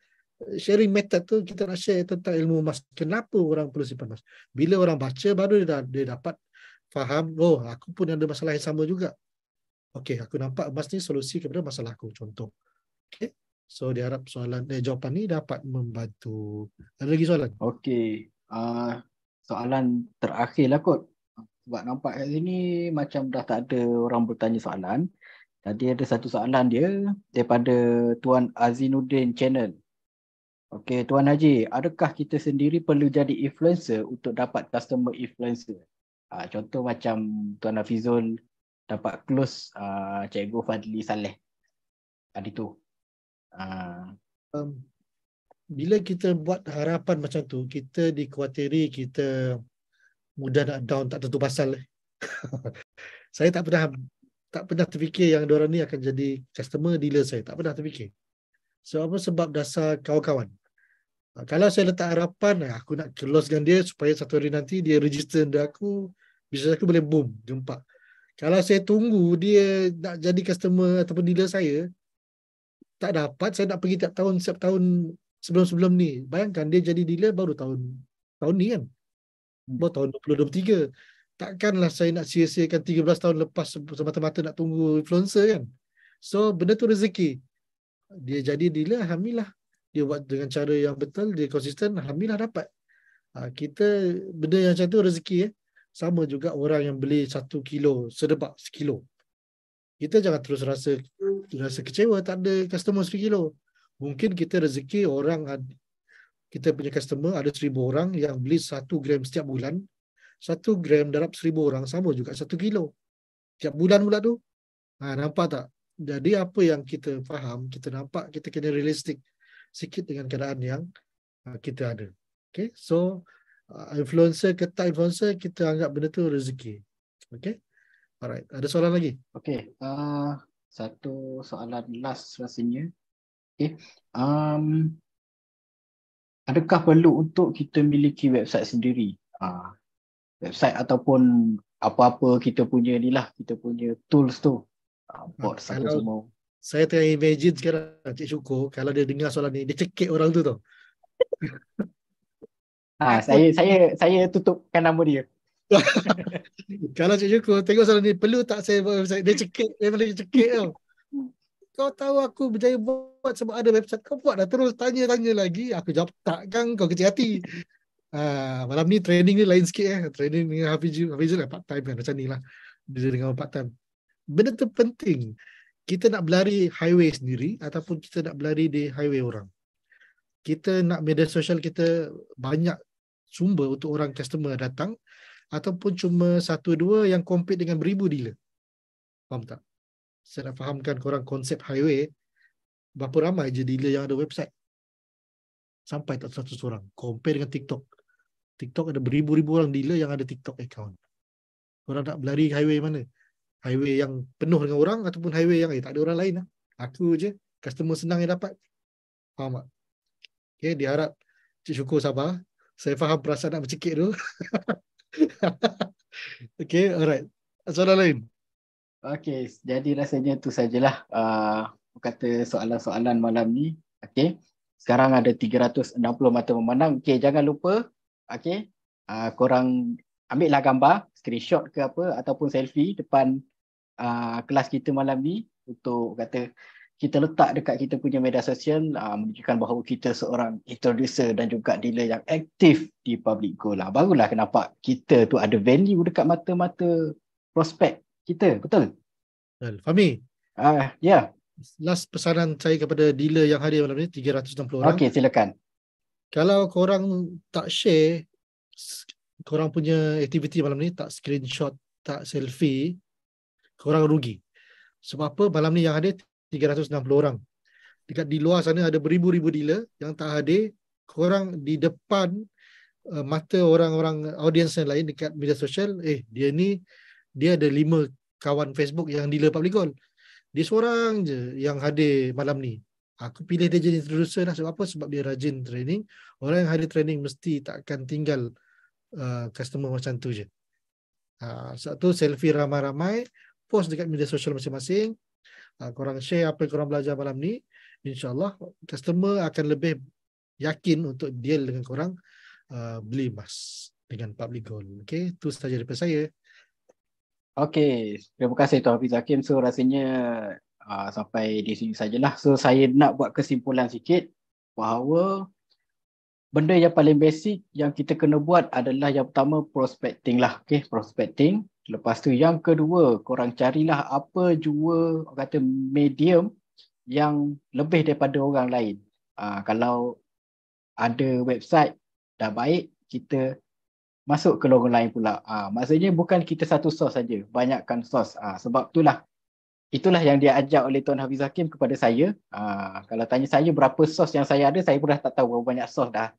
eh, sharing method tu kita nak share tentang ilmu emas. Kenapa orang perlu simpan emas? Bila orang baca baru dia, dia dapat faham. Oh aku pun ada masalah yang sama juga. Okey, aku nampak emas ni solusi kepada masalah aku. Contoh. Okey. So diharap soalan eh, jawapan ni dapat membantu. Ada lagi soalan? Okey. Uh, soalan terakhir lah kot. Sebab nampak kat sini macam dah tak ada orang bertanya soalan. Tadi ada satu soalan dia daripada Tuan Azinuddin Channel. Okay, Tuan Haji, adakah kita sendiri perlu jadi influencer untuk dapat customer influencer? Ha, contoh macam Tuan Hafizul dapat close uh, Cikgu Fadli Saleh tadi tu. Uh bila kita buat harapan macam tu, kita dikhawatiri kita mudah nak down tak tentu pasal. saya tak pernah tak pernah terfikir yang diorang ni akan jadi customer dealer saya. Tak pernah terfikir. So apa sebab dasar kawan-kawan? Kalau saya letak harapan, aku nak close dengan dia supaya satu hari nanti dia register dengan aku, bisnes aku boleh boom, jumpa. Kalau saya tunggu dia nak jadi customer ataupun dealer saya, tak dapat, saya nak pergi tiap tahun, setiap tahun sebelum-sebelum ni. Bayangkan dia jadi dealer baru tahun tahun ni kan. Hmm. Baru tahun 2023. Takkanlah saya nak sia-siakan 13 tahun lepas semata-mata nak tunggu influencer kan. So benda tu rezeki. Dia jadi dealer, Alhamdulillah. Dia buat dengan cara yang betul, dia konsisten, Alhamdulillah dapat. Ha, kita benda yang macam tu rezeki eh. Sama juga orang yang beli 1 kilo, sedebak 1 kilo. Kita jangan terus rasa rasa kecewa tak ada customer 1 kilo mungkin kita rezeki orang kita punya customer ada seribu orang yang beli satu gram setiap bulan satu gram darab seribu orang sama juga satu kilo setiap bulan pula tu ha, nampak tak jadi apa yang kita faham kita nampak kita kena realistik sikit dengan keadaan yang ha, kita ada okay so uh, influencer ke tak influencer kita anggap benda tu rezeki okay alright ada soalan lagi okay uh, satu soalan last rasanya Okay. Eh, um, adakah perlu untuk kita memiliki website sendiri? Uh, website ataupun apa-apa kita punya ni lah, kita punya tools tu. Uh, bot uh, kalau semua. Saya tengah imagine sekarang Encik Syukur, kalau dia dengar soalan ni, dia cekik orang tu tau. ha, saya saya saya tutupkan nama dia. kalau cik Syukur tengok soalan ni, perlu tak saya buat website? Dia cekik, memang dia cekik tau kau tahu aku berjaya buat sebab ada website kau buat dah terus tanya-tanya lagi aku jawab tak kan kau kecil hati uh, malam ni training ni lain sikit eh training dengan Hafiz Hafiz lah part time kan macam ni lah bila dengan part time benda tu penting kita nak berlari highway sendiri ataupun kita nak berlari di highway orang kita nak media sosial kita banyak sumber untuk orang customer datang ataupun cuma satu dua yang compete dengan beribu dealer faham tak saya nak fahamkan korang konsep highway, berapa ramai je dealer yang ada website. Sampai tak satu orang. Compare dengan TikTok. TikTok ada beribu-ribu orang dealer yang ada TikTok account. Korang nak berlari highway mana? Highway yang penuh dengan orang ataupun highway yang eh, tak ada orang lain. Lah. Aku je. Customer senang yang dapat. Faham tak? Okay, diharap Cik Syukur sabar. Saya faham perasaan nak bercekik tu. okay, alright. Soalan lain. Okey, jadi rasanya itu sajalah uh, kata soalan-soalan malam ni. Okey. Sekarang ada 360 mata memandang. Okey, jangan lupa okey, uh, korang lah gambar, screenshot ke apa ataupun selfie depan uh, kelas kita malam ni untuk kata kita letak dekat kita punya media sosial uh, menunjukkan bahawa kita seorang introducer dan juga dealer yang aktif di public goal lah. Barulah kenapa kita tu ada value dekat mata-mata prospek kita betul betul Fahmi ah uh, ya yeah. last pesanan saya kepada dealer yang hadir malam ni 360 orang okey silakan kalau korang tak share korang punya aktiviti malam ni tak screenshot tak selfie korang rugi sebab apa malam ni yang hadir 360 orang dekat di luar sana ada beribu-ribu dealer yang tak hadir korang di depan uh, mata orang-orang audiens yang lain dekat media sosial eh dia ni dia ada lima kawan Facebook yang dealer public gold. Dia seorang je yang hadir malam ni. Aku pilih dia jadi introducer lah. Sebab apa? Sebab dia rajin training. Orang yang hadir training mesti takkan tinggal uh, customer macam tu je. Uh, sebab tu selfie ramai-ramai. Post dekat media sosial masing-masing. Uh, korang share apa yang korang belajar malam ni. InsyaAllah customer akan lebih yakin untuk deal dengan korang uh, beli emas dengan public gold. Okay? Itu sahaja daripada saya. Okey, terima kasih Tuan Hafiz Hakim. So rasanya uh, sampai di sini sajalah. So saya nak buat kesimpulan sikit bahawa benda yang paling basic yang kita kena buat adalah yang pertama prospecting lah. okay, prospecting. Lepas tu yang kedua, korang carilah apa jua kata medium yang lebih daripada orang lain. Uh, kalau ada website dah baik, kita masuk ke lorong lain pula. Ha, maksudnya bukan kita satu sos saja, banyakkan sos. Ha, ah, sebab itulah itulah yang dia ajak oleh Tuan Hafiz Hakim kepada saya. Ha, kalau tanya saya berapa sos yang saya ada, saya pun dah tak tahu berapa banyak sos dah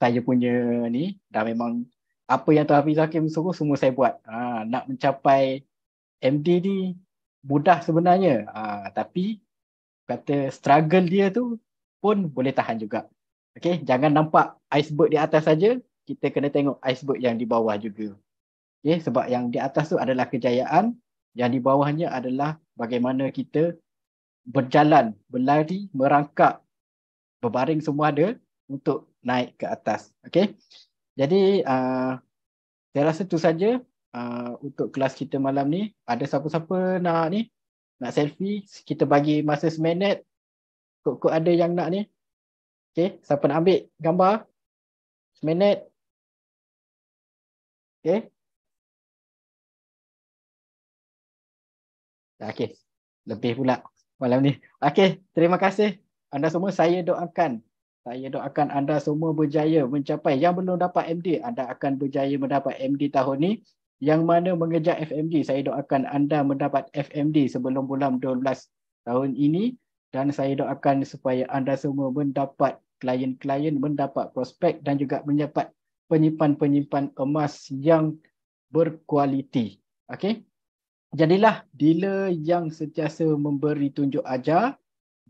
saya punya ni. Dah memang apa yang Tuan Hafiz Hakim suruh semua saya buat. Ha, nak mencapai MD ni mudah sebenarnya. Ha, tapi kata struggle dia tu pun boleh tahan juga. Okay, jangan nampak iceberg di atas saja, kita kena tengok iceberg yang di bawah juga. Okay, sebab yang di atas tu adalah kejayaan, yang di bawahnya adalah bagaimana kita berjalan, berlari, merangkak, berbaring semua ada untuk naik ke atas. Okay? Jadi uh, saya rasa itu saja uh, untuk kelas kita malam ni. Ada siapa-siapa nak ni? Nak selfie? Kita bagi masa seminit. Kok-kok ada yang nak ni? Okay, siapa nak ambil gambar? Seminit. Okay. Okay. Lebih pula malam ni. Okay. Terima kasih anda semua. Saya doakan. Saya doakan anda semua berjaya mencapai. Yang belum dapat MD, anda akan berjaya mendapat MD tahun ni. Yang mana mengejar FMD, saya doakan anda mendapat FMD sebelum bulan 12 tahun ini. Dan saya doakan supaya anda semua mendapat klien-klien, mendapat prospek dan juga mendapat penyimpan-penyimpan emas yang berkualiti. Okey. Jadilah dealer yang sentiasa memberi tunjuk ajar,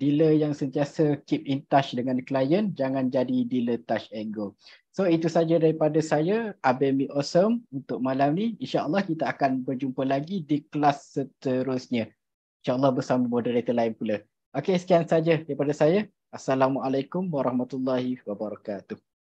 dealer yang sentiasa keep in touch dengan klien, jangan jadi dealer touch and go. So itu saja daripada saya, Abemi Awesome untuk malam ni. InsyaAllah kita akan berjumpa lagi di kelas seterusnya. InsyaAllah bersama moderator lain pula. Okey, sekian saja daripada saya. Assalamualaikum warahmatullahi wabarakatuh.